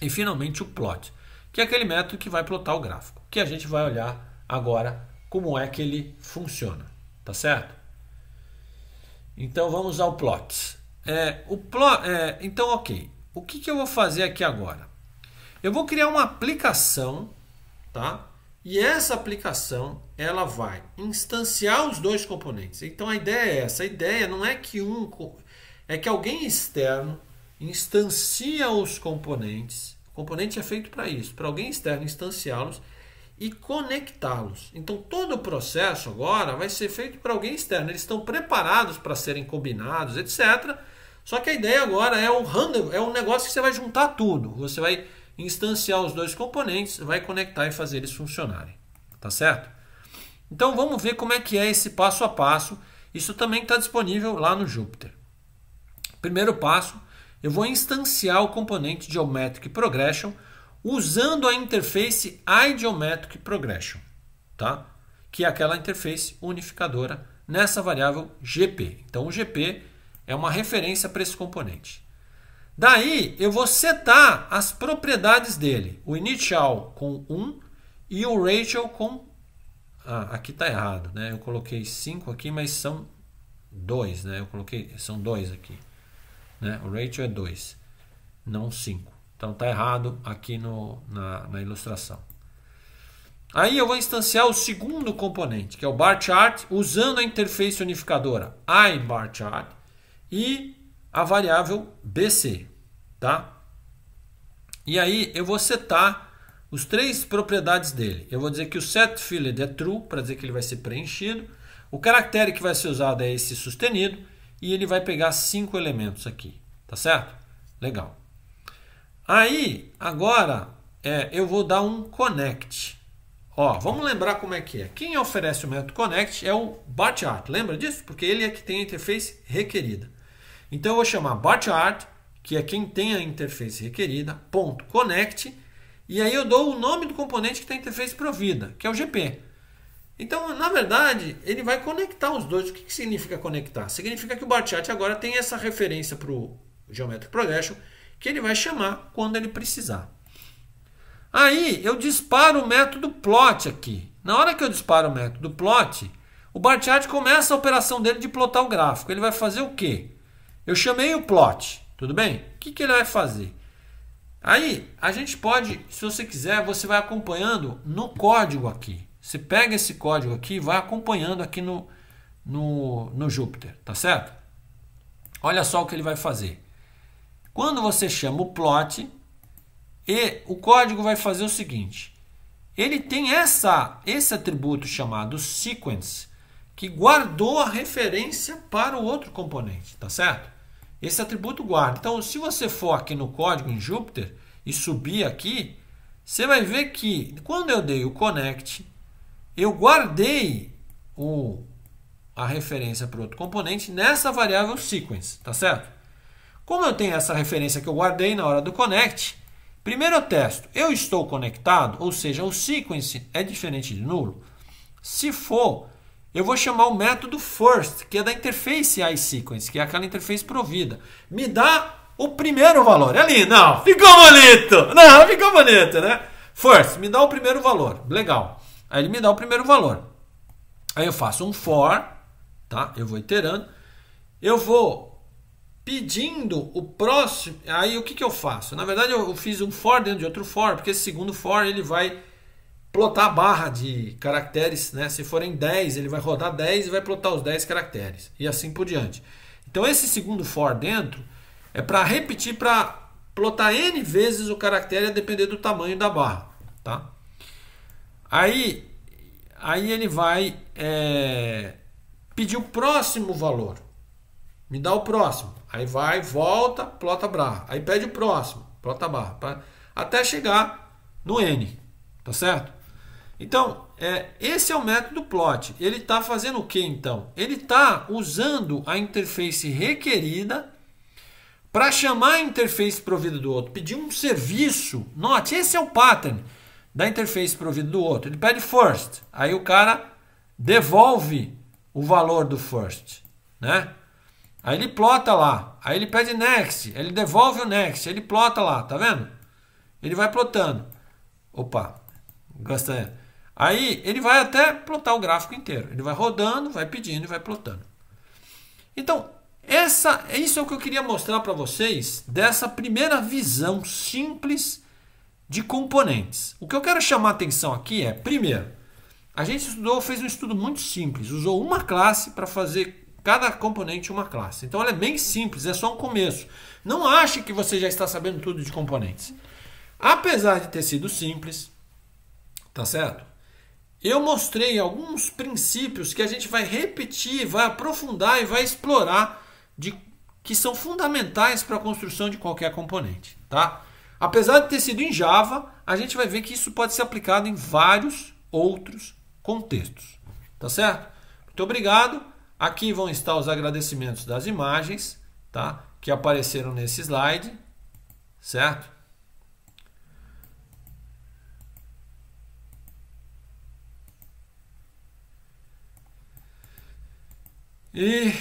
E finalmente o plot, que é aquele método que vai plotar o gráfico, que a gente vai olhar agora como é que ele funciona, tá certo? Então vamos ao plot. É, o plot é, então, ok. O que, que eu vou fazer aqui agora? Eu vou criar uma aplicação, tá? E essa aplicação, ela vai instanciar os dois componentes. Então a ideia é essa, a ideia não é que um é que alguém externo instancia os componentes. O componente é feito para isso, para alguém externo instanciá-los e conectá-los. Então todo o processo agora vai ser feito para alguém externo. Eles estão preparados para serem combinados, etc. Só que a ideia agora é o handle, é um negócio que você vai juntar tudo. Você vai instanciar os dois componentes, vai conectar e fazer eles funcionarem. Tá certo? Então vamos ver como é que é esse passo a passo. Isso também está disponível lá no Jupyter. Primeiro passo, eu vou instanciar o componente Geometric Progression usando a interface iGeometric Progression, tá? que é aquela interface unificadora nessa variável GP. Então o GP é uma referência para esse componente. Daí eu vou setar as propriedades dele. O initial com 1 e o ratio com... Ah, aqui está errado, né? Eu coloquei 5 aqui, mas são 2, né? Eu coloquei... São 2 aqui. Né? O ratio é 2, não 5. Então está errado aqui no, na, na ilustração. Aí eu vou instanciar o segundo componente, que é o bar chart, usando a interface unificadora iBarChart e a variável BC tá? E aí eu vou setar os três propriedades dele. Eu vou dizer que o set setFilled é true para dizer que ele vai ser preenchido. O caractere que vai ser usado é esse sustenido e ele vai pegar cinco elementos aqui, tá certo? Legal. Aí, agora é, eu vou dar um connect. Ó, vamos lembrar como é que é. Quem oferece o método connect é o art Lembra disso? Porque ele é que tem a interface requerida. Então eu vou chamar art que é quem tem a interface requerida, ponto connect, e aí eu dou o nome do componente que tem a interface provida, que é o GP. Então, na verdade, ele vai conectar os dois. O que, que significa conectar? Significa que o chart agora tem essa referência para o Geometric Progression, que ele vai chamar quando ele precisar. Aí eu disparo o método plot aqui. Na hora que eu disparo o método plot, o chart começa a operação dele de plotar o gráfico. Ele vai fazer o quê? Eu chamei o plot. Tudo bem? O que, que ele vai fazer? Aí, a gente pode, se você quiser, você vai acompanhando no código aqui. Você pega esse código aqui e vai acompanhando aqui no, no, no Jupyter, tá certo? Olha só o que ele vai fazer. Quando você chama o plot, e o código vai fazer o seguinte: ele tem essa, esse atributo chamado sequence, que guardou a referência para o outro componente, tá certo? Esse atributo guarda. Então, se você for aqui no código em Jupyter e subir aqui, você vai ver que quando eu dei o connect, eu guardei o, a referência para outro componente nessa variável sequence, tá certo? Como eu tenho essa referência que eu guardei na hora do connect, primeiro eu testo, eu estou conectado, ou seja, o sequence é diferente de nulo. Se for, eu vou chamar o método first, que é da interface iSequence, que é aquela interface provida. Me dá o primeiro valor. Ali, é não, ficou bonito. Não, ficou bonito, né? First, me dá o primeiro valor. Legal. Aí ele me dá o primeiro valor. Aí eu faço um for, tá? Eu vou iterando. Eu vou pedindo o próximo. Aí o que, que eu faço? Na verdade, eu fiz um for dentro de outro for, porque esse segundo for ele vai plotar a barra de caracteres, né? Se forem 10, ele vai rodar 10 e vai plotar os 10 caracteres e assim por diante. Então esse segundo for dentro é para repetir para plotar n vezes o caractere a depender do tamanho da barra, tá? Aí aí ele vai é, pedir o próximo valor. Me dá o próximo. Aí vai, volta, plota a barra. Aí pede o próximo, plota a barra, pra, até chegar no n, tá certo? Então, é, esse é o método plot. Ele está fazendo o que então? Ele está usando a interface requerida para chamar a interface provida do outro, pedir um serviço. Note, esse é o pattern da interface provida do outro. Ele pede first, aí o cara devolve o valor do first, né? Aí ele plota lá, aí ele pede next, ele devolve o next, ele plota lá, tá vendo? Ele vai plotando. Opa, Gostei. Aí ele vai até plotar o gráfico inteiro. Ele vai rodando, vai pedindo e vai plotando. Então, essa, isso é o que eu queria mostrar para vocês dessa primeira visão simples de componentes. O que eu quero chamar atenção aqui é, primeiro, a gente estudou, fez um estudo muito simples, usou uma classe para fazer cada componente uma classe. Então ela é bem simples, é só um começo. Não ache que você já está sabendo tudo de componentes. Apesar de ter sido simples, tá certo? eu mostrei alguns princípios que a gente vai repetir, vai aprofundar e vai explorar de que são fundamentais para a construção de qualquer componente, tá? Apesar de ter sido em Java, a gente vai ver que isso pode ser aplicado em vários outros contextos, tá certo? Muito obrigado. Aqui vão estar os agradecimentos das imagens, tá? Que apareceram nesse slide, certo? E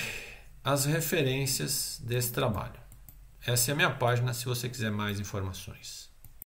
as referências desse trabalho. Essa é a minha página se você quiser mais informações.